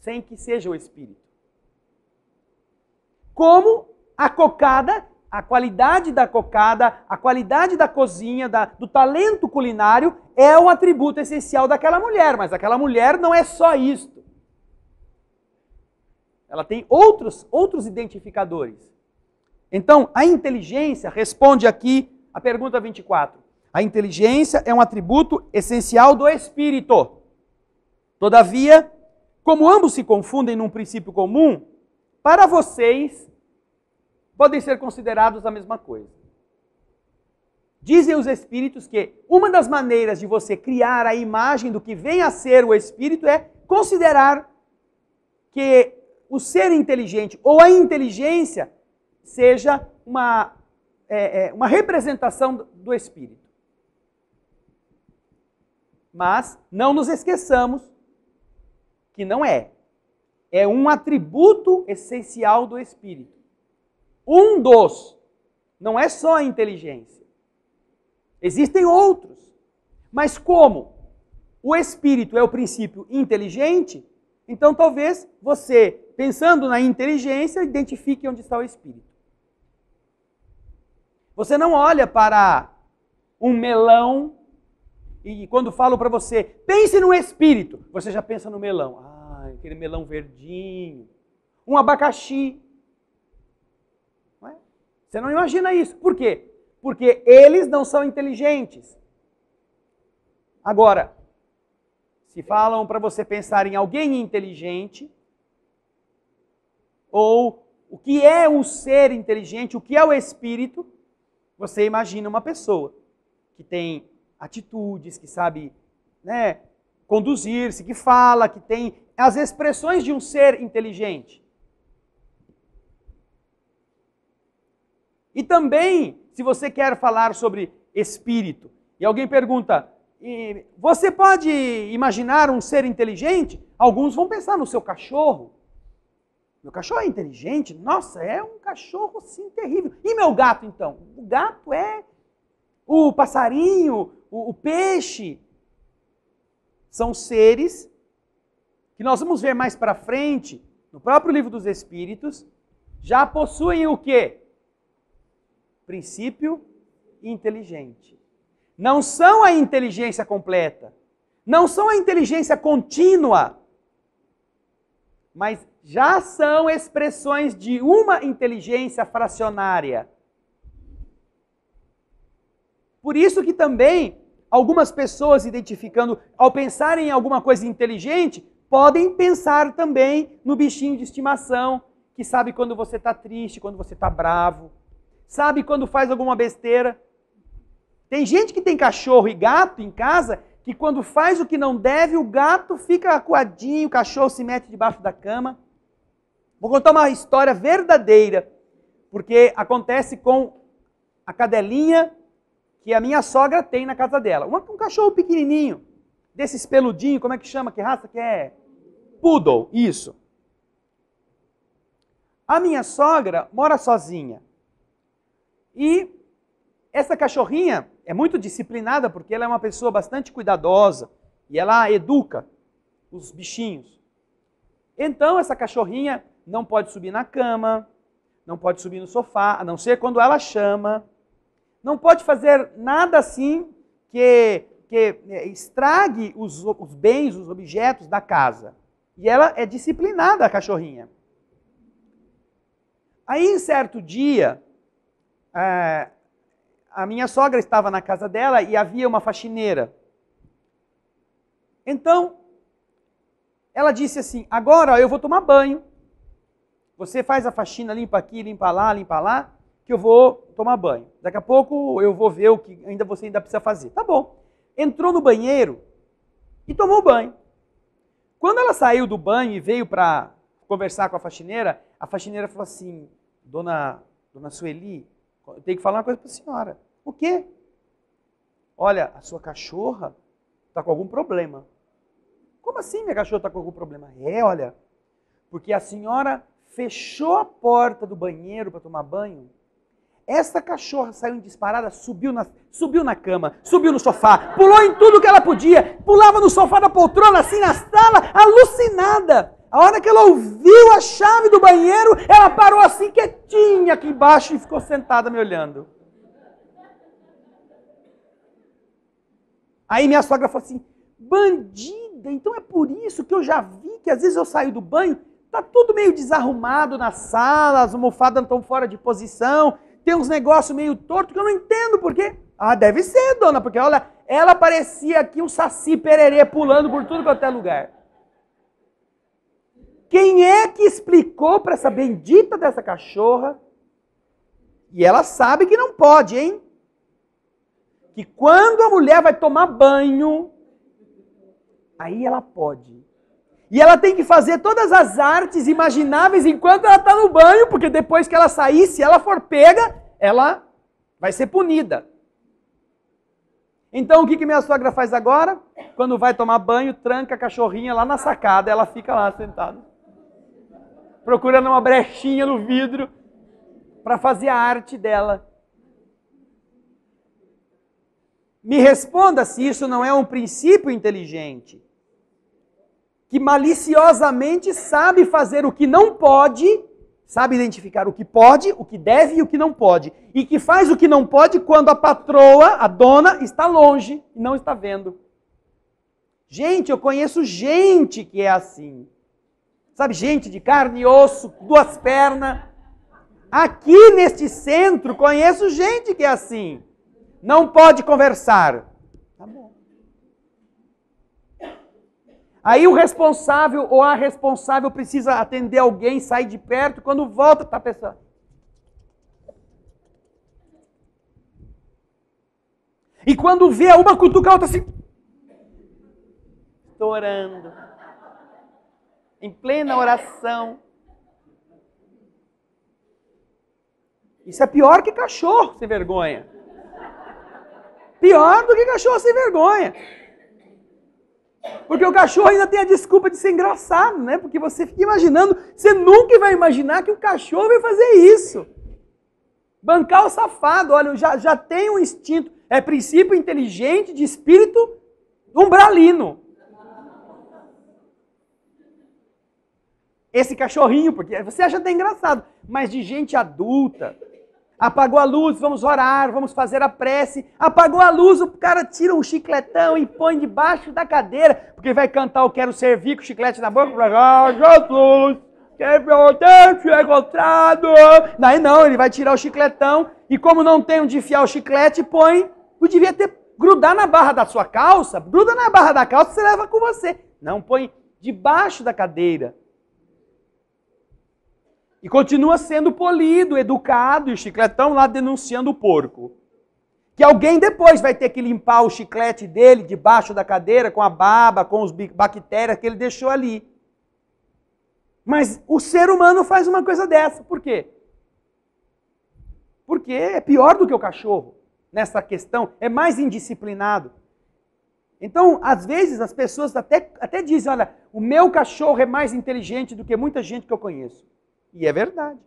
sem que seja o espírito. Como a cocada, a qualidade da cocada, a qualidade da cozinha, da, do talento culinário é um atributo essencial daquela mulher, mas aquela mulher não é só isto. Ela tem outros, outros identificadores. Então, a inteligência responde aqui a pergunta 24. A inteligência é um atributo essencial do espírito. Todavia, como ambos se confundem num princípio comum, para vocês podem ser considerados a mesma coisa. Dizem os espíritos que uma das maneiras de você criar a imagem do que vem a ser o espírito é considerar que o ser inteligente ou a inteligência seja uma, é, é uma representação do espírito. Mas não nos esqueçamos que não é. É um atributo essencial do espírito. Um dos. Não é só a inteligência. Existem outros. Mas como o espírito é o princípio inteligente, então talvez você, pensando na inteligência, identifique onde está o espírito. Você não olha para um melão e quando falo para você, pense no espírito, você já pensa no melão. Ah, aquele melão verdinho. Um abacaxi. Não é? Você não imagina isso. Por quê? Porque eles não são inteligentes. Agora, se falam para você pensar em alguém inteligente, ou o que é o ser inteligente, o que é o espírito, você imagina uma pessoa que tem atitudes, que sabe né, conduzir-se, que fala, que tem as expressões de um ser inteligente. E também, se você quer falar sobre espírito, e alguém pergunta, você pode imaginar um ser inteligente? Alguns vão pensar no seu cachorro. Meu cachorro é inteligente? Nossa, é um cachorro sim terrível. E meu gato então? O gato é o passarinho, o, o peixe, são seres que nós vamos ver mais para frente, no próprio livro dos Espíritos, já possuem o quê? Princípio inteligente. Não são a inteligência completa, não são a inteligência contínua, mas já são expressões de uma inteligência fracionária. Por isso que também algumas pessoas identificando, ao pensarem em alguma coisa inteligente, podem pensar também no bichinho de estimação, que sabe quando você está triste, quando você está bravo, sabe quando faz alguma besteira. Tem gente que tem cachorro e gato em casa que quando faz o que não deve, o gato fica acuadinho, o cachorro se mete debaixo da cama. Vou contar uma história verdadeira, porque acontece com a cadelinha que a minha sogra tem na casa dela. Uma, um cachorro pequenininho, desses peludinho, como é que chama? Que raça que é? Poodle, isso. A minha sogra mora sozinha. E essa cachorrinha é muito disciplinada porque ela é uma pessoa bastante cuidadosa e ela educa os bichinhos. Então essa cachorrinha não pode subir na cama, não pode subir no sofá, a não ser quando ela chama. Não pode fazer nada assim que, que eh, estrague os, os bens, os objetos da casa. E ela é disciplinada, a cachorrinha. Aí, em certo dia, é, a minha sogra estava na casa dela e havia uma faxineira. Então, ela disse assim: Agora eu vou tomar banho. Você faz a faxina, limpa aqui, limpa lá, limpa lá que eu vou tomar banho. Daqui a pouco eu vou ver o que ainda você ainda precisa fazer. Tá bom. Entrou no banheiro e tomou banho. Quando ela saiu do banho e veio para conversar com a faxineira, a faxineira falou assim: "Dona, dona Sueli, eu tenho que falar uma coisa para a senhora. O quê? Olha, a sua cachorra está com algum problema. Como assim minha cachorra está com algum problema? É, olha, porque a senhora fechou a porta do banheiro para tomar banho essa cachorra saiu disparada, subiu na, subiu na cama, subiu no sofá, pulou em tudo que ela podia, pulava no sofá da poltrona, assim na sala, alucinada. A hora que ela ouviu a chave do banheiro, ela parou assim quietinha aqui embaixo e ficou sentada me olhando. Aí minha sogra falou assim: bandida, então é por isso que eu já vi que às vezes eu saio do banho, tá tudo meio desarrumado na sala, as almofadas estão fora de posição, tem uns negócios meio torto que eu não entendo por quê. Ah, deve ser, dona, porque olha, ela parecia aqui um saci pererê pulando por tudo quanto é lugar. Quem é que explicou para essa bendita dessa cachorra? E ela sabe que não pode, hein? Que quando a mulher vai tomar banho, aí ela pode. E ela tem que fazer todas as artes imagináveis enquanto ela está no banho, porque depois que ela sair, se ela for pega, ela vai ser punida. Então o que, que minha sogra faz agora? Quando vai tomar banho, tranca a cachorrinha lá na sacada, ela fica lá sentada. Procurando uma brechinha no vidro para fazer a arte dela. Me responda se isso não é um princípio inteligente que maliciosamente sabe fazer o que não pode, sabe identificar o que pode, o que deve e o que não pode, e que faz o que não pode quando a patroa, a dona, está longe e não está vendo. Gente, eu conheço gente que é assim. Sabe, gente de carne e osso, duas pernas. Aqui neste centro conheço gente que é assim. Não pode conversar. Tá bom. Aí o responsável ou a responsável precisa atender alguém, sair de perto, quando volta, tá pensando. E quando vê, uma cutuca a outra assim. Estourando. orando. Em plena oração. Isso é pior que cachorro sem vergonha. Pior do que cachorro sem vergonha. Porque o cachorro ainda tem a desculpa de ser engraçado, né? Porque você fica imaginando, você nunca vai imaginar que o cachorro vai fazer isso. Bancar o safado, olha, já, já tem um instinto, é princípio inteligente de espírito umbralino. Esse cachorrinho, porque você acha até engraçado, mas de gente adulta, Apagou a luz, vamos orar, vamos fazer a prece. Apagou a luz, o cara tira um chicletão e põe debaixo da cadeira, porque vai cantar o Quero Servir com o chiclete na boca. Ah, Jesus, que meu Deus é encontrado. Daí não, ele vai tirar o chicletão e como não tem onde enfiar o chiclete, põe, o devia ter grudar na barra da sua calça, gruda na barra da calça, e você leva com você. Não põe debaixo da cadeira. E continua sendo polido, educado, e o chicletão lá denunciando o porco. Que alguém depois vai ter que limpar o chiclete dele debaixo da cadeira com a baba, com as bactérias que ele deixou ali. Mas o ser humano faz uma coisa dessa. Por quê? Porque é pior do que o cachorro nessa questão, é mais indisciplinado. Então, às vezes, as pessoas até, até dizem: olha, o meu cachorro é mais inteligente do que muita gente que eu conheço. E é verdade.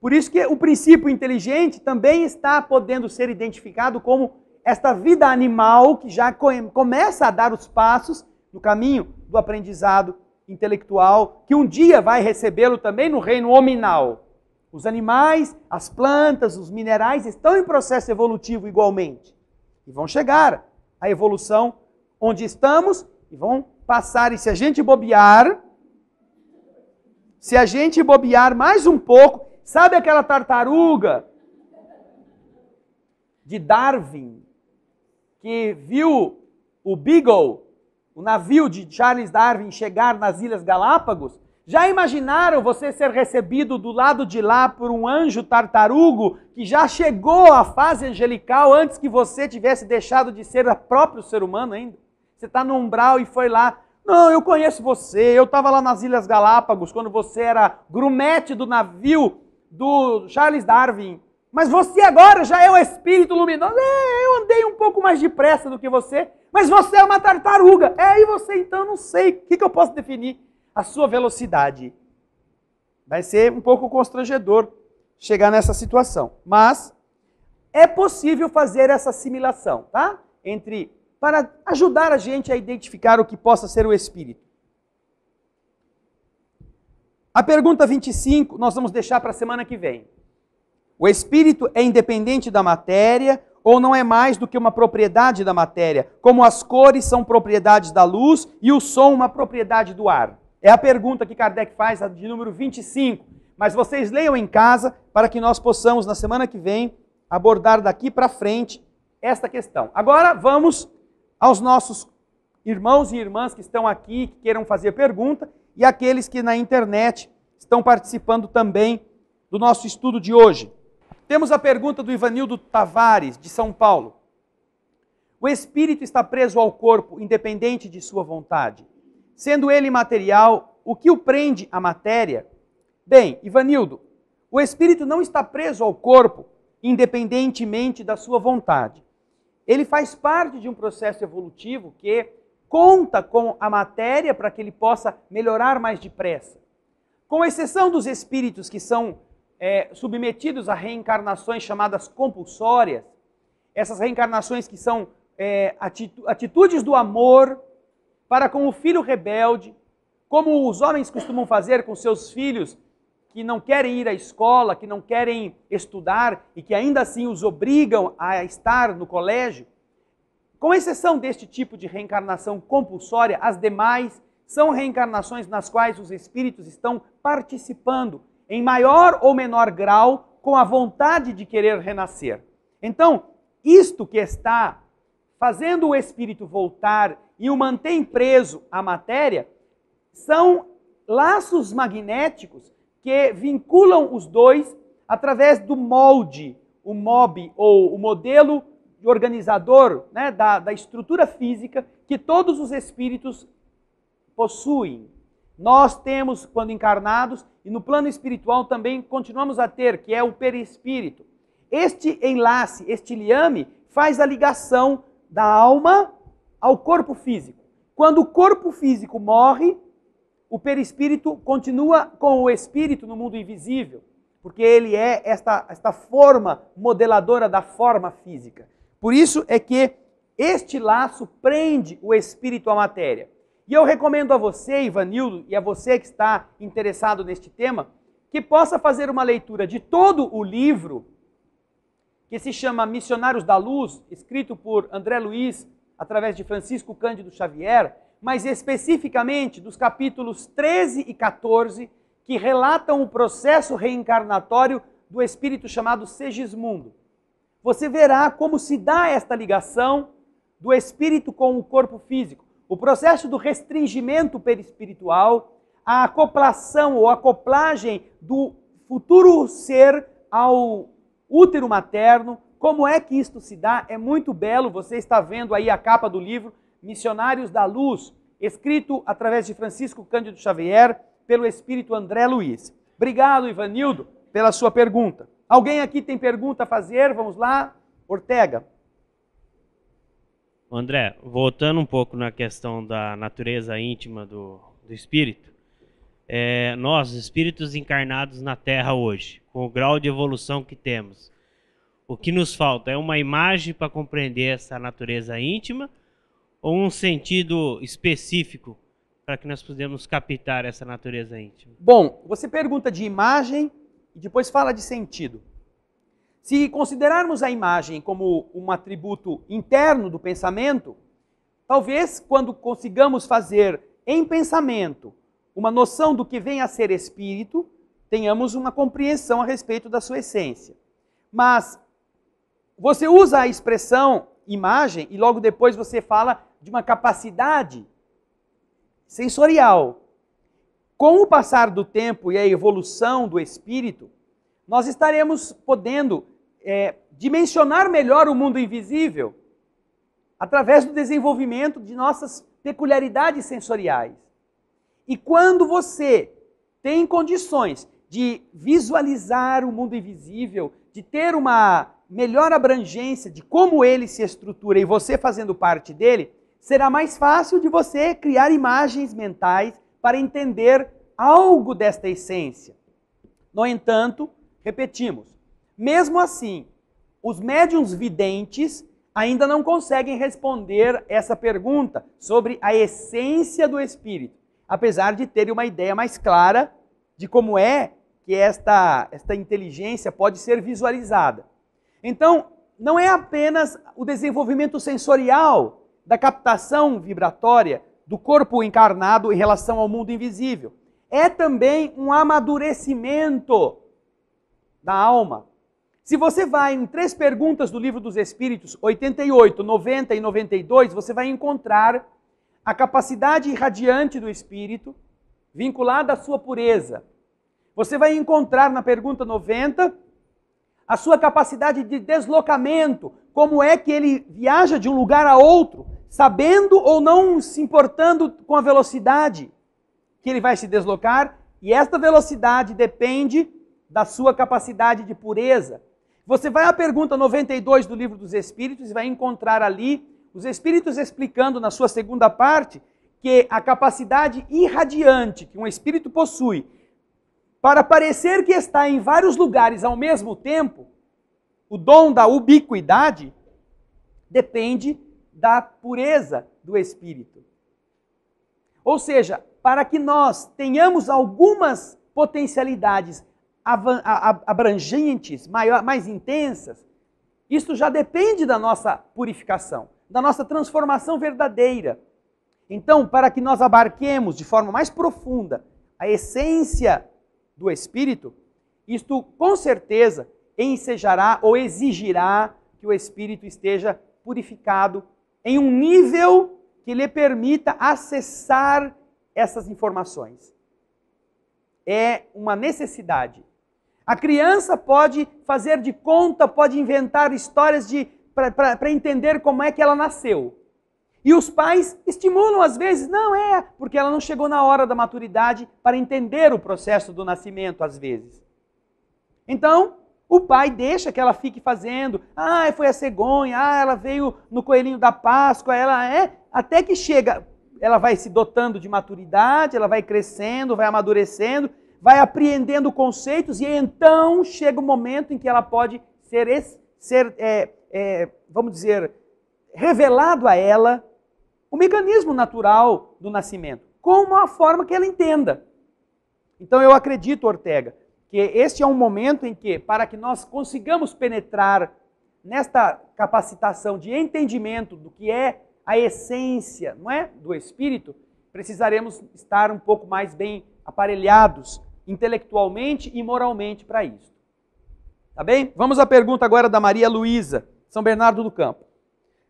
Por isso que o princípio inteligente também está podendo ser identificado como esta vida animal que já começa a dar os passos no caminho do aprendizado intelectual, que um dia vai recebê-lo também no reino hominal. Os animais, as plantas, os minerais estão em processo evolutivo igualmente. E vão chegar à evolução onde estamos e vão passar. E se a gente bobear, se a gente bobear mais um pouco, sabe aquela tartaruga de Darwin que viu o Beagle, o navio de Charles Darwin chegar nas Ilhas Galápagos? Já imaginaram você ser recebido do lado de lá por um anjo tartarugo que já chegou à fase angelical antes que você tivesse deixado de ser o próprio ser humano ainda? Você está no umbral e foi lá não, eu conheço você. Eu estava lá nas Ilhas Galápagos quando você era grumete do navio do Charles Darwin. Mas você agora já é um espírito luminoso. É, eu andei um pouco mais depressa do que você, mas você é uma tartaruga. É, e você então não sei. O que, que eu posso definir? A sua velocidade. Vai ser um pouco constrangedor chegar nessa situação. Mas é possível fazer essa assimilação, tá? Entre para ajudar a gente a identificar o que possa ser o espírito. A pergunta 25 nós vamos deixar para a semana que vem. O espírito é independente da matéria ou não é mais do que uma propriedade da matéria, como as cores são propriedades da luz e o som uma propriedade do ar? É a pergunta que Kardec faz, a de número 25. Mas vocês leiam em casa para que nós possamos, na semana que vem, abordar daqui para frente esta questão. Agora vamos aos nossos irmãos e irmãs que estão aqui, que queiram fazer pergunta, e aqueles que na internet estão participando também do nosso estudo de hoje. Temos a pergunta do Ivanildo Tavares, de São Paulo. O espírito está preso ao corpo, independente de sua vontade. Sendo ele material, o que o prende à matéria? Bem, Ivanildo, o espírito não está preso ao corpo, independentemente da sua vontade ele faz parte de um processo evolutivo que conta com a matéria para que ele possa melhorar mais depressa. Com exceção dos espíritos que são é, submetidos a reencarnações chamadas compulsórias, essas reencarnações que são é, atitudes do amor para com o filho rebelde, como os homens costumam fazer com seus filhos que não querem ir à escola, que não querem estudar e que ainda assim os obrigam a estar no colégio, com exceção deste tipo de reencarnação compulsória, as demais são reencarnações nas quais os espíritos estão participando, em maior ou menor grau, com a vontade de querer renascer. Então, isto que está fazendo o espírito voltar e o mantém preso à matéria, são laços magnéticos que vinculam os dois através do molde, o MOB, ou o modelo organizador né, da, da estrutura física que todos os espíritos possuem. Nós temos, quando encarnados, e no plano espiritual também continuamos a ter, que é o perispírito. Este enlace, este liame, faz a ligação da alma ao corpo físico. Quando o corpo físico morre, o perispírito continua com o espírito no mundo invisível, porque ele é esta, esta forma modeladora da forma física. Por isso é que este laço prende o espírito à matéria. E eu recomendo a você, Ivanildo, e a você que está interessado neste tema, que possa fazer uma leitura de todo o livro que se chama Missionários da Luz, escrito por André Luiz através de Francisco Cândido Xavier, mas especificamente dos capítulos 13 e 14, que relatam o processo reencarnatório do espírito chamado Segismundo. Você verá como se dá esta ligação do espírito com o corpo físico, o processo do restringimento perispiritual, a acoplação ou acoplagem do futuro ser ao útero materno, como é que isto se dá? É muito belo, você está vendo aí a capa do livro, Missionários da Luz, escrito através de Francisco Cândido Xavier, pelo Espírito André Luiz. Obrigado, Ivanildo, pela sua pergunta. Alguém aqui tem pergunta a fazer? Vamos lá. Ortega. André, voltando um pouco na questão da natureza íntima do, do espírito, é, nós, espíritos encarnados na Terra hoje, com o grau de evolução que temos, o que nos falta é uma imagem para compreender essa natureza íntima ou um sentido específico para que nós pudemos captar essa natureza íntima? Bom, você pergunta de imagem e depois fala de sentido. Se considerarmos a imagem como um atributo interno do pensamento, talvez quando consigamos fazer em pensamento uma noção do que vem a ser espírito, tenhamos uma compreensão a respeito da sua essência. Mas você usa a expressão imagem e logo depois você fala de uma capacidade sensorial. Com o passar do tempo e a evolução do espírito, nós estaremos podendo é, dimensionar melhor o mundo invisível através do desenvolvimento de nossas peculiaridades sensoriais. E quando você tem condições de visualizar o mundo invisível, de ter uma melhor abrangência de como ele se estrutura e você fazendo parte dele, será mais fácil de você criar imagens mentais para entender algo desta essência. No entanto, repetimos, mesmo assim, os médiums videntes ainda não conseguem responder essa pergunta sobre a essência do espírito, apesar de terem uma ideia mais clara de como é que esta, esta inteligência pode ser visualizada. Então, não é apenas o desenvolvimento sensorial da captação vibratória do corpo encarnado em relação ao mundo invisível. É também um amadurecimento da alma. Se você vai em três perguntas do Livro dos Espíritos, 88, 90 e 92, você vai encontrar a capacidade irradiante do espírito vinculada à sua pureza. Você vai encontrar na pergunta 90 a sua capacidade de deslocamento, como é que ele viaja de um lugar a outro, sabendo ou não se importando com a velocidade que ele vai se deslocar, e esta velocidade depende da sua capacidade de pureza. Você vai à pergunta 92 do Livro dos Espíritos e vai encontrar ali os Espíritos explicando na sua segunda parte que a capacidade irradiante que um espírito possui para parecer que está em vários lugares ao mesmo tempo, o dom da ubiquidade, depende da pureza do espírito. Ou seja, para que nós tenhamos algumas potencialidades abrangentes, maior, mais intensas, isso já depende da nossa purificação, da nossa transformação verdadeira. Então, para que nós abarquemos de forma mais profunda a essência do Espírito, isto com certeza ensejará ou exigirá que o Espírito esteja purificado em um nível que lhe permita acessar essas informações. É uma necessidade. A criança pode fazer de conta, pode inventar histórias para entender como é que ela nasceu. E os pais estimulam às vezes, não é, porque ela não chegou na hora da maturidade para entender o processo do nascimento, às vezes. Então, o pai deixa que ela fique fazendo. Ah, foi a cegonha, ah, ela veio no coelhinho da Páscoa, ela é. Até que chega, ela vai se dotando de maturidade, ela vai crescendo, vai amadurecendo, vai apreendendo conceitos, e então chega o momento em que ela pode ser, ser é, é, vamos dizer, revelado a ela o mecanismo natural do nascimento, como uma forma que ela entenda. Então eu acredito, Ortega, que este é um momento em que, para que nós consigamos penetrar nesta capacitação de entendimento do que é a essência, não é, do espírito, precisaremos estar um pouco mais bem aparelhados intelectualmente e moralmente para isso. Tá bem? Vamos à pergunta agora da Maria Luísa, São Bernardo do Campo.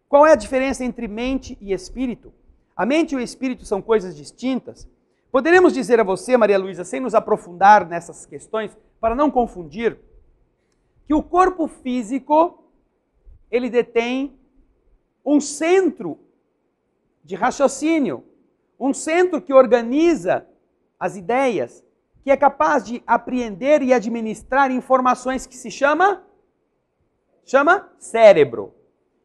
Qual é a diferença entre mente e espírito? A mente e o espírito são coisas distintas? Poderemos dizer a você, Maria Luísa, sem nos aprofundar nessas questões, para não confundir, que o corpo físico ele detém um centro de raciocínio, um centro que organiza as ideias, que é capaz de apreender e administrar informações que se chama chama cérebro.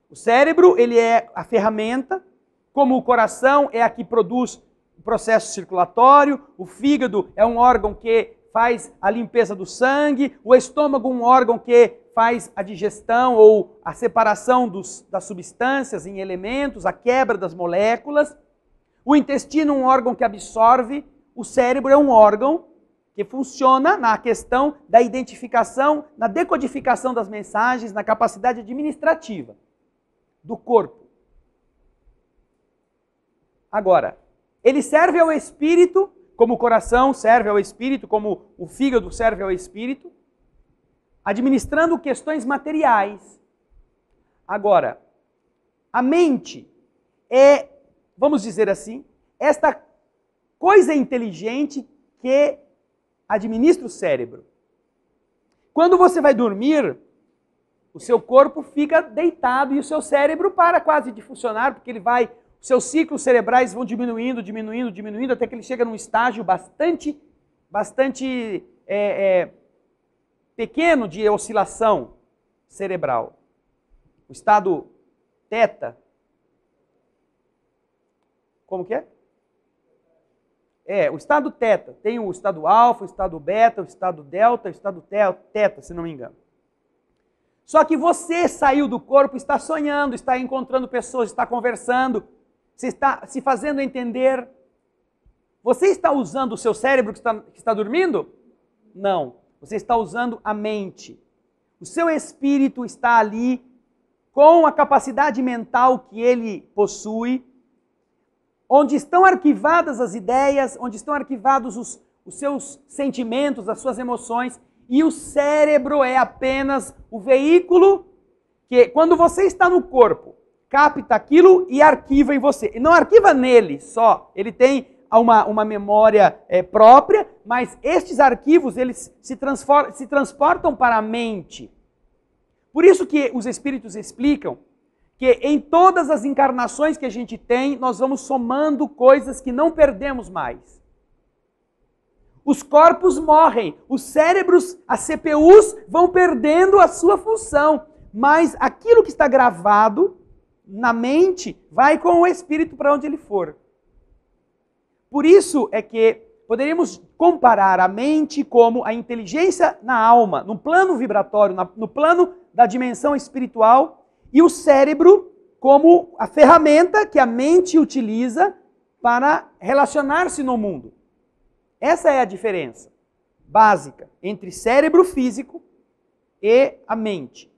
O cérebro, ele é a ferramenta, como o coração é a que produz processo circulatório, o fígado é um órgão que faz a limpeza do sangue, o estômago um órgão que faz a digestão ou a separação dos, das substâncias em elementos, a quebra das moléculas, o intestino um órgão que absorve, o cérebro é um órgão que funciona na questão da identificação, na decodificação das mensagens, na capacidade administrativa do corpo. Agora, ele serve ao espírito, como o coração serve ao espírito, como o fígado serve ao espírito, administrando questões materiais. Agora, a mente é, vamos dizer assim, esta coisa inteligente que administra o cérebro. Quando você vai dormir, o seu corpo fica deitado e o seu cérebro para quase de funcionar, porque ele vai seus ciclos cerebrais vão diminuindo, diminuindo, diminuindo, até que ele chega num estágio bastante, bastante é, é, pequeno de oscilação cerebral. O estado teta. Como que é? É, o estado teta. Tem o estado alfa, o estado beta, o estado delta, o estado teta, se não me engano. Só que você saiu do corpo, está sonhando, está encontrando pessoas, está conversando. Você está se fazendo entender? Você está usando o seu cérebro que está, que está dormindo? Não. Você está usando a mente. O seu espírito está ali com a capacidade mental que ele possui, onde estão arquivadas as ideias, onde estão arquivados os, os seus sentimentos, as suas emoções, e o cérebro é apenas o veículo que, quando você está no corpo capta aquilo e arquiva em você. E não arquiva nele só, ele tem uma, uma memória é, própria, mas estes arquivos eles se, se transportam para a mente. Por isso que os espíritos explicam que em todas as encarnações que a gente tem, nós vamos somando coisas que não perdemos mais. Os corpos morrem, os cérebros, as CPUs vão perdendo a sua função, mas aquilo que está gravado na mente, vai com o espírito para onde ele for. Por isso é que poderíamos comparar a mente como a inteligência na alma, no plano vibratório, no plano da dimensão espiritual, e o cérebro como a ferramenta que a mente utiliza para relacionar-se no mundo. Essa é a diferença básica entre cérebro físico e a mente.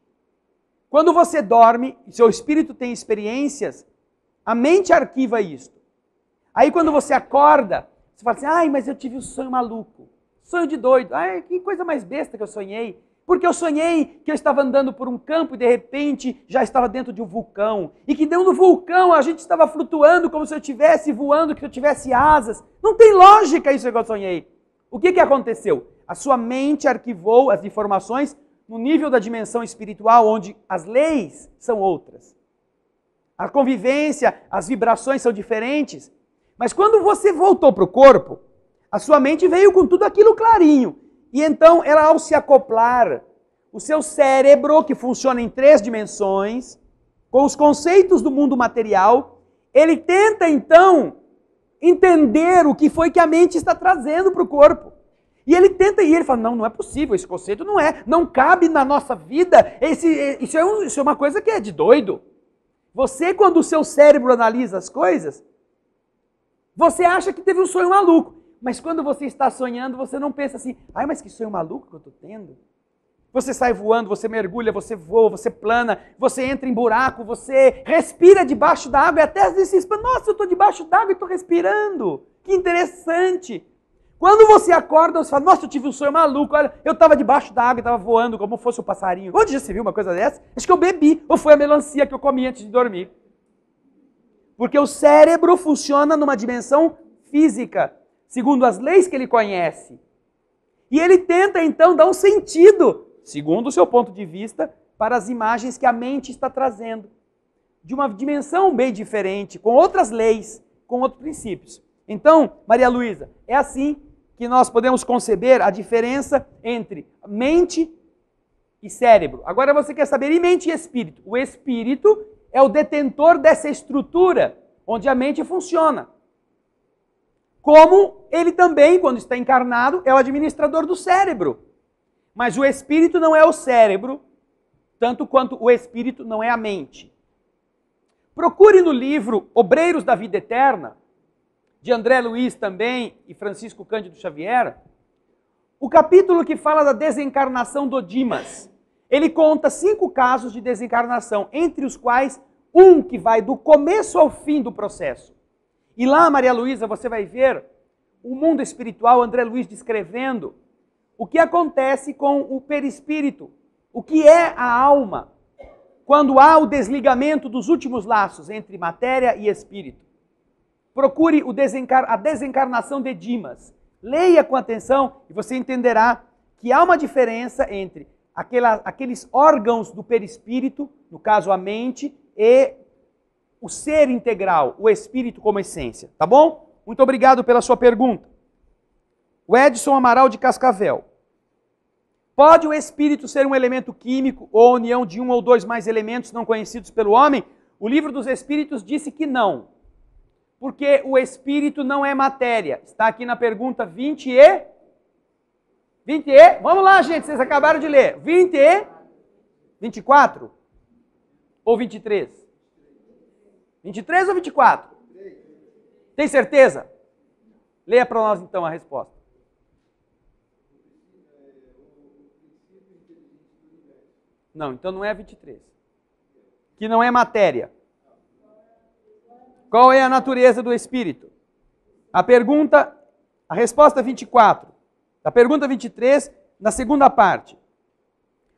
Quando você dorme, seu espírito tem experiências, a mente arquiva isso. Aí quando você acorda, você fala assim: ai, mas eu tive um sonho maluco. Sonho de doido. Ai, que coisa mais besta que eu sonhei. Porque eu sonhei que eu estava andando por um campo e de repente já estava dentro de um vulcão. E que dentro do vulcão a gente estava flutuando como se eu estivesse voando, que eu tivesse asas. Não tem lógica isso que eu sonhei. O que, que aconteceu? A sua mente arquivou as informações no nível da dimensão espiritual, onde as leis são outras. A convivência, as vibrações são diferentes. Mas quando você voltou para o corpo, a sua mente veio com tudo aquilo clarinho. E então, ela, ao se acoplar, o seu cérebro, que funciona em três dimensões, com os conceitos do mundo material, ele tenta então entender o que foi que a mente está trazendo para o corpo. E ele tenta e ele fala: não, não é possível, esse conceito não é, não cabe na nossa vida. Esse, isso, é um, isso é uma coisa que é de doido. Você, quando o seu cérebro analisa as coisas, você acha que teve um sonho maluco. Mas quando você está sonhando, você não pensa assim: ai, mas que sonho maluco que eu estou tendo. Você sai voando, você mergulha, você voa, você plana, você entra em buraco, você respira debaixo da água e até às vezes se espana: nossa, eu estou debaixo d'água e estou respirando. Que interessante. Quando você acorda, você fala, nossa, eu tive um sonho maluco, olha, eu estava debaixo da água, estava voando como fosse um passarinho. Onde já se viu uma coisa dessa? Acho que eu bebi, ou foi a melancia que eu comi antes de dormir. Porque o cérebro funciona numa dimensão física, segundo as leis que ele conhece. E ele tenta, então, dar um sentido, segundo o seu ponto de vista, para as imagens que a mente está trazendo. De uma dimensão bem diferente, com outras leis, com outros princípios. Então, Maria Luísa, é assim que nós podemos conceber a diferença entre mente e cérebro. Agora você quer saber e mente e espírito. O espírito é o detentor dessa estrutura onde a mente funciona. Como ele também, quando está encarnado, é o administrador do cérebro. Mas o espírito não é o cérebro, tanto quanto o espírito não é a mente. Procure no livro Obreiros da Vida Eterna de André Luiz também e Francisco Cândido Xavier, o capítulo que fala da desencarnação do Dimas, ele conta cinco casos de desencarnação, entre os quais um que vai do começo ao fim do processo. E lá, Maria Luísa, você vai ver o mundo espiritual, André Luiz descrevendo o que acontece com o perispírito, o que é a alma, quando há o desligamento dos últimos laços entre matéria e espírito. Procure desencar a desencarnação de Dimas. Leia com atenção e você entenderá que há uma diferença entre aquela, aqueles órgãos do perispírito, no caso a mente, e o ser integral, o espírito como essência. Tá bom? Muito obrigado pela sua pergunta. O Edson Amaral de Cascavel. Pode o espírito ser um elemento químico ou a união de um ou dois mais elementos não conhecidos pelo homem? O livro dos Espíritos disse que não porque o espírito não é matéria. Está aqui na pergunta 20 e 20 e Vamos lá, gente, vocês acabaram de ler. 20 e 24 ou 23? 23 ou 24? Tem certeza? Leia para nós então a resposta. Não, então não é 23. Que não é matéria. Qual é a natureza do espírito? A pergunta, a resposta 24. A pergunta 23, na segunda parte.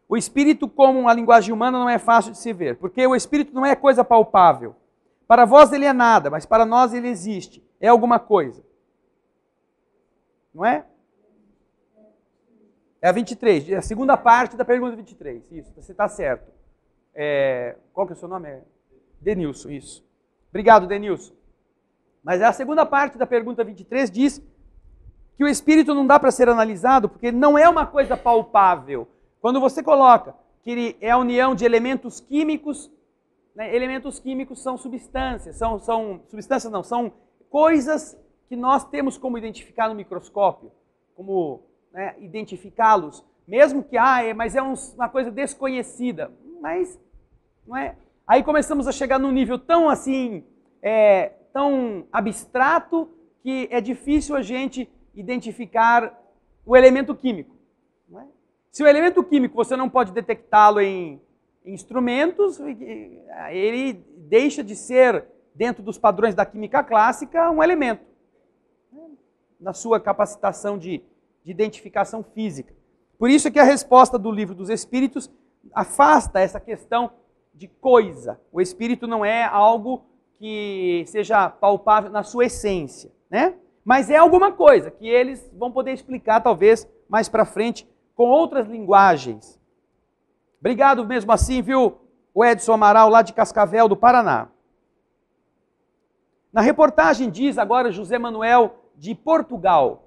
O espírito, como a linguagem humana, não é fácil de se ver, porque o espírito não é coisa palpável. Para vós ele é nada, mas para nós ele existe, é alguma coisa. Não é? É a 23, é a segunda parte da pergunta 23. Isso, você está certo. É, qual que é o seu nome? É Denilson, isso. Obrigado, Denilson. Mas é a segunda parte da pergunta 23 diz que o espírito não dá para ser analisado porque não é uma coisa palpável. Quando você coloca que ele é a união de elementos químicos, né, elementos químicos são substâncias, são, são substâncias não, são coisas que nós temos como identificar no microscópio, como né, identificá-los, mesmo que ah, é, mas é um, uma coisa desconhecida, mas não é Aí começamos a chegar num nível tão assim, é, tão abstrato, que é difícil a gente identificar o elemento químico. É? Se o elemento químico você não pode detectá-lo em instrumentos, ele deixa de ser, dentro dos padrões da química clássica, um elemento. Né? Na sua capacitação de, de identificação física. Por isso é que a resposta do livro dos Espíritos afasta essa questão de coisa. O espírito não é algo que seja palpável na sua essência, né? Mas é alguma coisa que eles vão poder explicar talvez mais para frente com outras linguagens. Obrigado mesmo assim, viu, o Edson Amaral lá de Cascavel do Paraná. Na reportagem diz agora José Manuel de Portugal.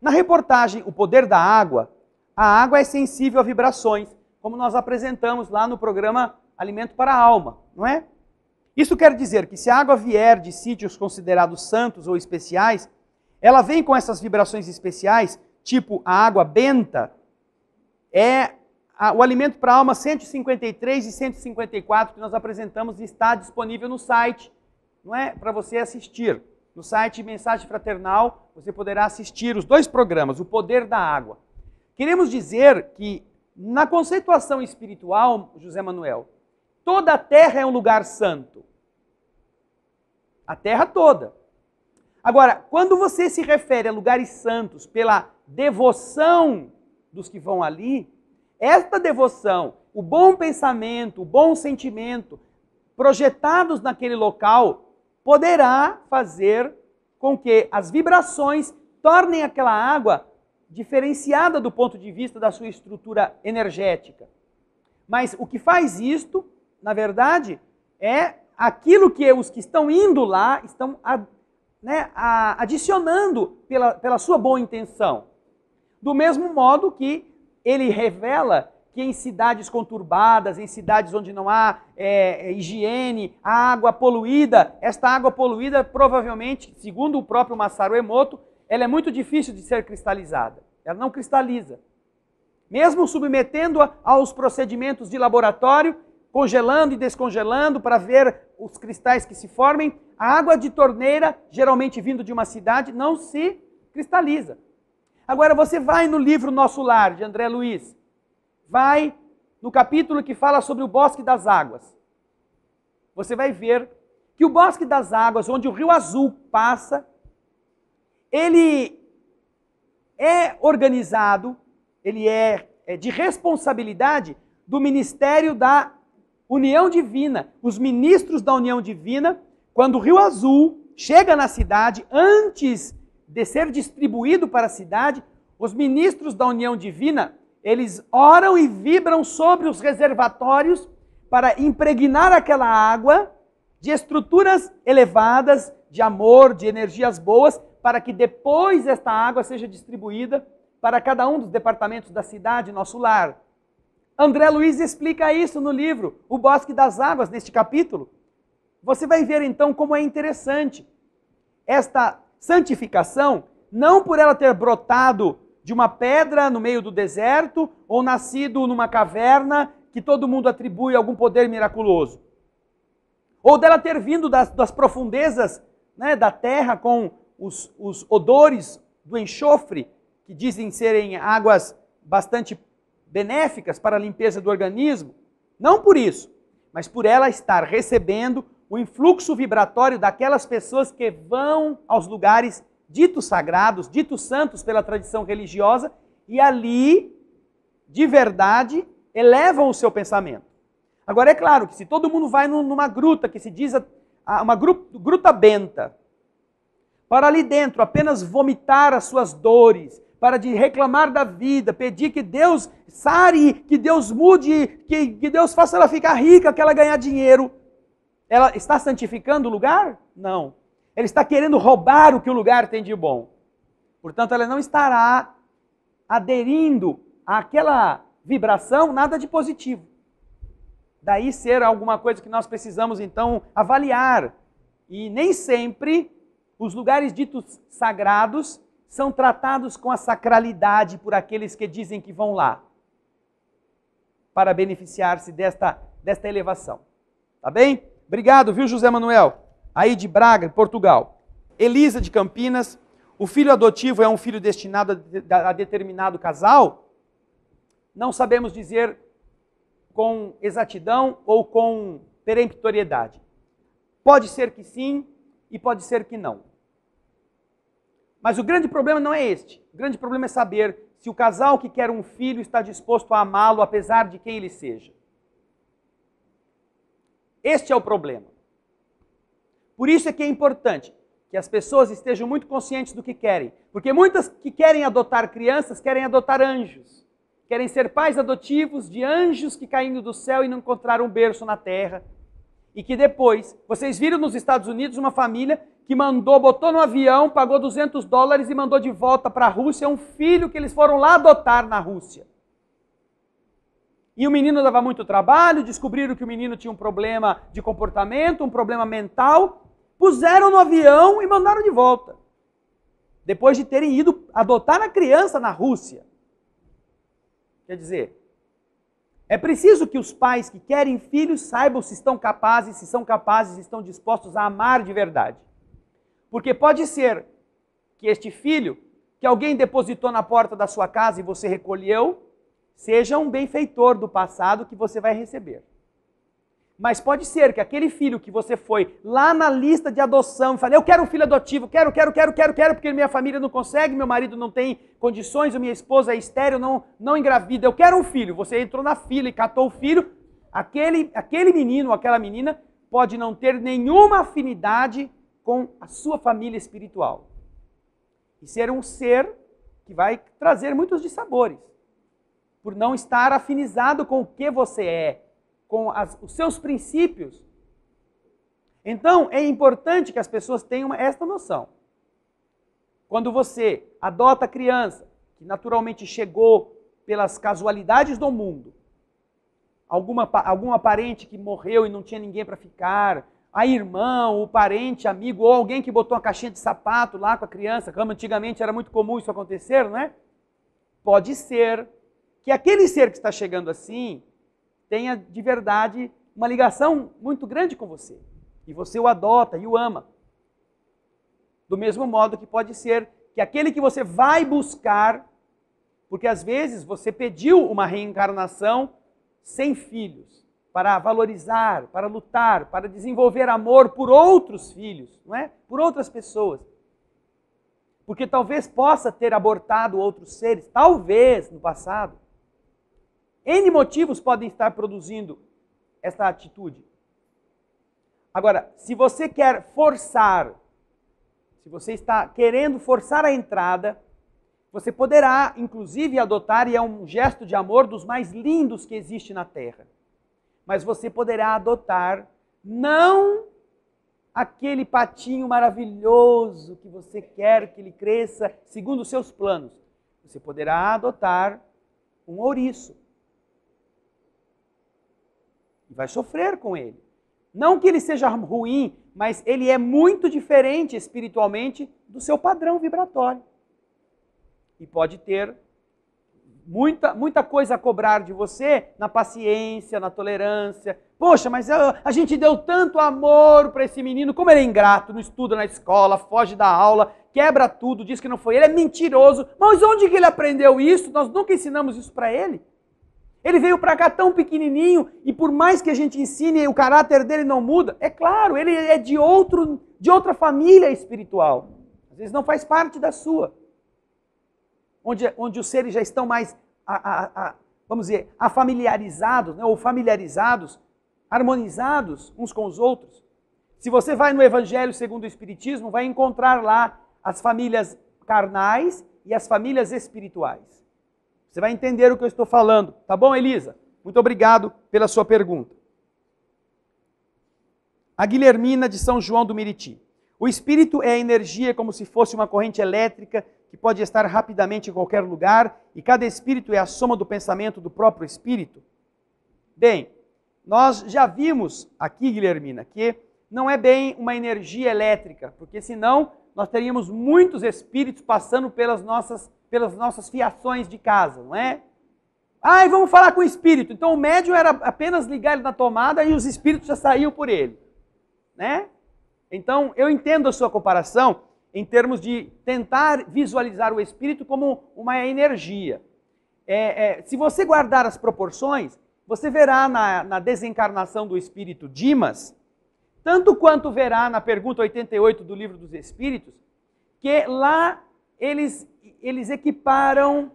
Na reportagem O Poder da Água, a água é sensível a vibrações, como nós apresentamos lá no programa alimento para a alma, não é? Isso quer dizer que se a água vier de sítios considerados santos ou especiais, ela vem com essas vibrações especiais, tipo a água benta, é a, o alimento para a alma 153 e 154 que nós apresentamos está disponível no site, não é? Para você assistir. No site Mensagem Fraternal, você poderá assistir os dois programas, O Poder da Água. Queremos dizer que na conceituação espiritual, José Manuel, Toda a terra é um lugar santo. A terra toda. Agora, quando você se refere a lugares santos pela devoção dos que vão ali, esta devoção, o bom pensamento, o bom sentimento projetados naquele local, poderá fazer com que as vibrações tornem aquela água diferenciada do ponto de vista da sua estrutura energética. Mas o que faz isto na verdade, é aquilo que é os que estão indo lá estão né, adicionando pela, pela sua boa intenção. Do mesmo modo que ele revela que em cidades conturbadas, em cidades onde não há é, é, higiene, há água poluída, esta água poluída provavelmente, segundo o próprio Masaru Emoto, ela é muito difícil de ser cristalizada. Ela não cristaliza. Mesmo submetendo-a aos procedimentos de laboratório, congelando e descongelando para ver os cristais que se formem. A água de torneira, geralmente vindo de uma cidade, não se cristaliza. Agora você vai no livro Nosso Lar, de André Luiz, vai no capítulo que fala sobre o Bosque das Águas. Você vai ver que o Bosque das Águas, onde o Rio Azul passa, ele é organizado, ele é, é de responsabilidade do Ministério da União Divina, os ministros da União Divina, quando o Rio Azul chega na cidade, antes de ser distribuído para a cidade, os ministros da União Divina, eles oram e vibram sobre os reservatórios para impregnar aquela água de estruturas elevadas, de amor, de energias boas, para que depois esta água seja distribuída para cada um dos departamentos da cidade, nosso lar. André Luiz explica isso no livro O Bosque das Águas, neste capítulo. Você vai ver então como é interessante esta santificação, não por ela ter brotado de uma pedra no meio do deserto ou nascido numa caverna que todo mundo atribui algum poder miraculoso, ou dela ter vindo das, das profundezas né, da terra com os, os odores do enxofre, que dizem serem águas bastante benéficas para a limpeza do organismo, não por isso, mas por ela estar recebendo o influxo vibratório daquelas pessoas que vão aos lugares ditos sagrados, ditos santos pela tradição religiosa, e ali, de verdade, elevam o seu pensamento. Agora, é claro que se todo mundo vai numa gruta que se diz a, a, uma gruta benta, para ali dentro apenas vomitar as suas dores, para de reclamar da vida, pedir que Deus sare, que Deus mude, que, que Deus faça ela ficar rica, que ela ganhar dinheiro. Ela está santificando o lugar? Não. Ela está querendo roubar o que o lugar tem de bom. Portanto, ela não estará aderindo àquela vibração, nada de positivo. Daí ser alguma coisa que nós precisamos então avaliar. E nem sempre os lugares ditos sagrados são tratados com a sacralidade por aqueles que dizem que vão lá para beneficiar-se desta, desta elevação. Tá bem? Obrigado, viu, José Manuel? Aí de Braga, Portugal. Elisa de Campinas. O filho adotivo é um filho destinado a, a determinado casal? Não sabemos dizer com exatidão ou com peremptoriedade. Pode ser que sim e pode ser que não. Mas o grande problema não é este. O grande problema é saber se o casal que quer um filho está disposto a amá-lo, apesar de quem ele seja. Este é o problema. Por isso é que é importante que as pessoas estejam muito conscientes do que querem. Porque muitas que querem adotar crianças querem adotar anjos. Querem ser pais adotivos de anjos que caindo do céu e não encontraram um berço na terra. E que depois, vocês viram nos Estados Unidos uma família que mandou, botou no avião, pagou 200 dólares e mandou de volta para a Rússia é um filho que eles foram lá adotar na Rússia. E o menino dava muito trabalho, descobriram que o menino tinha um problema de comportamento, um problema mental, puseram no avião e mandaram de volta. Depois de terem ido adotar a criança na Rússia. Quer dizer, é preciso que os pais que querem filhos saibam se estão capazes, se são capazes, se estão dispostos a amar de verdade. Porque pode ser que este filho que alguém depositou na porta da sua casa e você recolheu, seja um benfeitor do passado que você vai receber. Mas pode ser que aquele filho que você foi lá na lista de adoção e falei, eu quero um filho adotivo, quero, quero, quero, quero, quero, porque minha família não consegue, meu marido não tem condições, minha esposa é estéreo, não, não engravida, eu quero um filho. Você entrou na fila e catou o filho, aquele, aquele menino ou aquela menina pode não ter nenhuma afinidade com a sua família espiritual. E ser um ser que vai trazer muitos dissabores, por não estar afinizado com o que você é, com as, os seus princípios. Então, é importante que as pessoas tenham esta noção. Quando você adota a criança, que naturalmente chegou pelas casualidades do mundo, alguma, alguma parente que morreu e não tinha ninguém para ficar, a irmão, o parente, amigo, ou alguém que botou uma caixinha de sapato lá com a criança, como antigamente era muito comum isso acontecer, não é? Pode ser que aquele ser que está chegando assim tenha de verdade uma ligação muito grande com você. E você o adota e o ama. Do mesmo modo que pode ser que aquele que você vai buscar, porque às vezes você pediu uma reencarnação sem filhos para valorizar, para lutar, para desenvolver amor por outros filhos, não é? Por outras pessoas. Porque talvez possa ter abortado outros seres, talvez no passado. N motivos podem estar produzindo esta atitude. Agora, se você quer forçar, se você está querendo forçar a entrada, você poderá, inclusive, adotar, e é um gesto de amor dos mais lindos que existe na Terra mas você poderá adotar não aquele patinho maravilhoso que você quer que ele cresça segundo os seus planos. Você poderá adotar um ouriço. E vai sofrer com ele. Não que ele seja ruim, mas ele é muito diferente espiritualmente do seu padrão vibratório. E pode ter muita, muita coisa a cobrar de você na paciência, na tolerância. Poxa, mas a, ah, a gente deu tanto amor para esse menino, como ele é ingrato, não estuda na escola, foge da aula, quebra tudo, diz que não foi ele, é mentiroso. Mas onde que ele aprendeu isso? Nós nunca ensinamos isso para ele. Ele veio para cá tão pequenininho e por mais que a gente ensine, o caráter dele não muda. É claro, ele é de outro, de outra família espiritual. Às vezes não faz parte da sua onde, onde os seres já estão mais, a, a, a, vamos dizer, afamiliarizados, né, ou familiarizados, harmonizados uns com os outros. Se você vai no Evangelho segundo o Espiritismo, vai encontrar lá as famílias carnais e as famílias espirituais. Você vai entender o que eu estou falando. Tá bom, Elisa? Muito obrigado pela sua pergunta. A Guilhermina de São João do Miriti. O espírito é a energia como se fosse uma corrente elétrica que pode estar rapidamente em qualquer lugar, e cada espírito é a soma do pensamento do próprio espírito? Bem, nós já vimos aqui, Guilhermina, que não é bem uma energia elétrica, porque senão nós teríamos muitos espíritos passando pelas nossas, pelas nossas fiações de casa, não é? Ah, e vamos falar com o espírito. Então o médium era apenas ligar ele na tomada e os espíritos já saíam por ele, né? Então eu entendo a sua comparação, em termos de tentar visualizar o espírito como uma energia. É, é, se você guardar as proporções, você verá na, na desencarnação do espírito Dimas, tanto quanto verá na pergunta 88 do Livro dos Espíritos, que lá eles, eles equiparam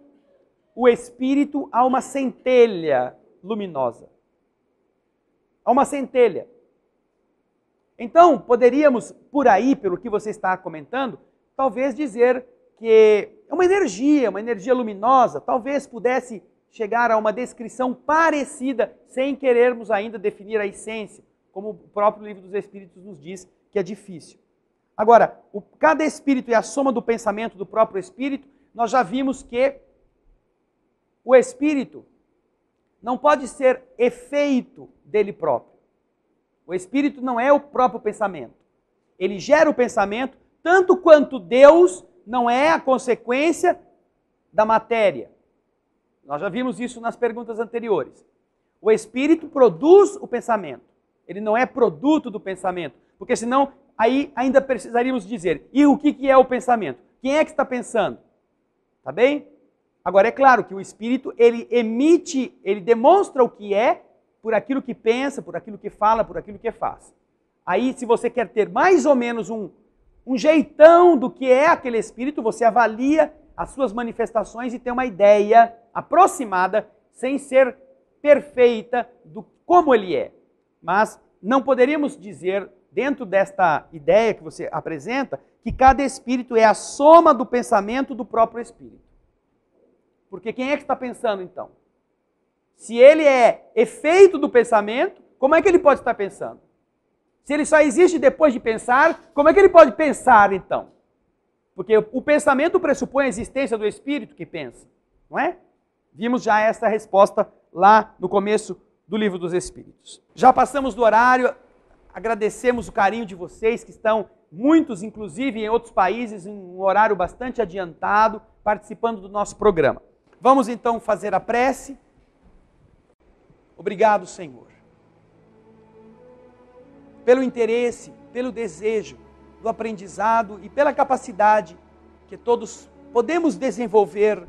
o espírito a uma centelha luminosa. A uma centelha. Então, poderíamos, por aí, pelo que você está comentando, talvez dizer que é uma energia, uma energia luminosa, talvez pudesse chegar a uma descrição parecida, sem querermos ainda definir a essência, como o próprio livro dos Espíritos nos diz que é difícil. Agora, o, cada espírito é a soma do pensamento do próprio espírito. Nós já vimos que o espírito não pode ser efeito dele próprio. O espírito não é o próprio pensamento. Ele gera o pensamento tanto quanto Deus não é a consequência da matéria. Nós já vimos isso nas perguntas anteriores. O espírito produz o pensamento. Ele não é produto do pensamento, porque senão aí ainda precisaríamos dizer: e o que, é o pensamento? Quem é que está pensando? Tá bem? Agora é claro que o espírito ele emite, ele demonstra o que é por aquilo que pensa, por aquilo que fala, por aquilo que faz. Aí, se você quer ter mais ou menos um, um jeitão do que é aquele espírito, você avalia as suas manifestações e tem uma ideia aproximada, sem ser perfeita, do como ele é. Mas não poderíamos dizer, dentro desta ideia que você apresenta, que cada espírito é a soma do pensamento do próprio espírito. Porque quem é que está pensando então? Se ele é efeito do pensamento, como é que ele pode estar pensando? Se ele só existe depois de pensar, como é que ele pode pensar então? Porque o pensamento pressupõe a existência do espírito que pensa, não é? Vimos já essa resposta lá no começo do livro dos Espíritos. Já passamos do horário, agradecemos o carinho de vocês que estão, muitos inclusive em outros países, em um horário bastante adiantado, participando do nosso programa. Vamos então fazer a prece. Obrigado, Senhor, pelo interesse, pelo desejo do aprendizado e pela capacidade que todos podemos desenvolver,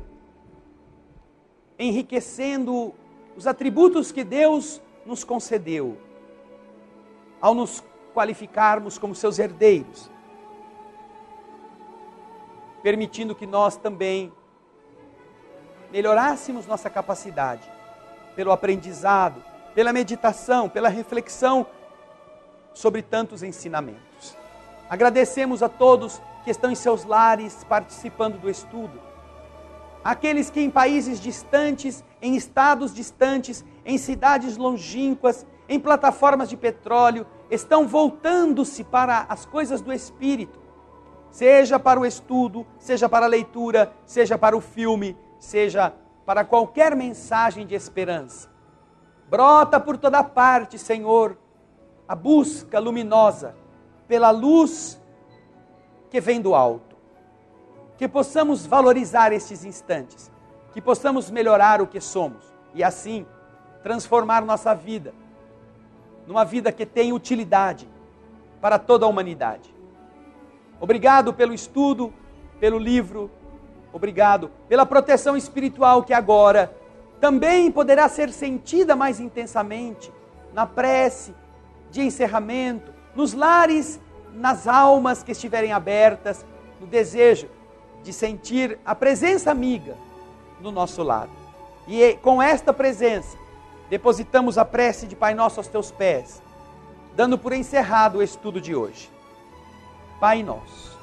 enriquecendo os atributos que Deus nos concedeu ao nos qualificarmos como seus herdeiros, permitindo que nós também melhorássemos nossa capacidade pelo aprendizado, pela meditação, pela reflexão sobre tantos ensinamentos. Agradecemos a todos que estão em seus lares participando do estudo. Aqueles que em países distantes, em estados distantes, em cidades longínquas, em plataformas de petróleo, estão voltando-se para as coisas do espírito, seja para o estudo, seja para a leitura, seja para o filme, seja para para qualquer mensagem de esperança. Brota por toda parte, Senhor, a busca luminosa pela luz que vem do alto. Que possamos valorizar estes instantes, que possamos melhorar o que somos e assim transformar nossa vida numa vida que tem utilidade para toda a humanidade. Obrigado pelo estudo, pelo livro, Obrigado pela proteção espiritual que agora também poderá ser sentida mais intensamente na prece de encerramento, nos lares, nas almas que estiverem abertas, no desejo de sentir a presença amiga no nosso lado. E é com esta presença, depositamos a prece de Pai Nosso aos teus pés, dando por encerrado o estudo de hoje. Pai Nosso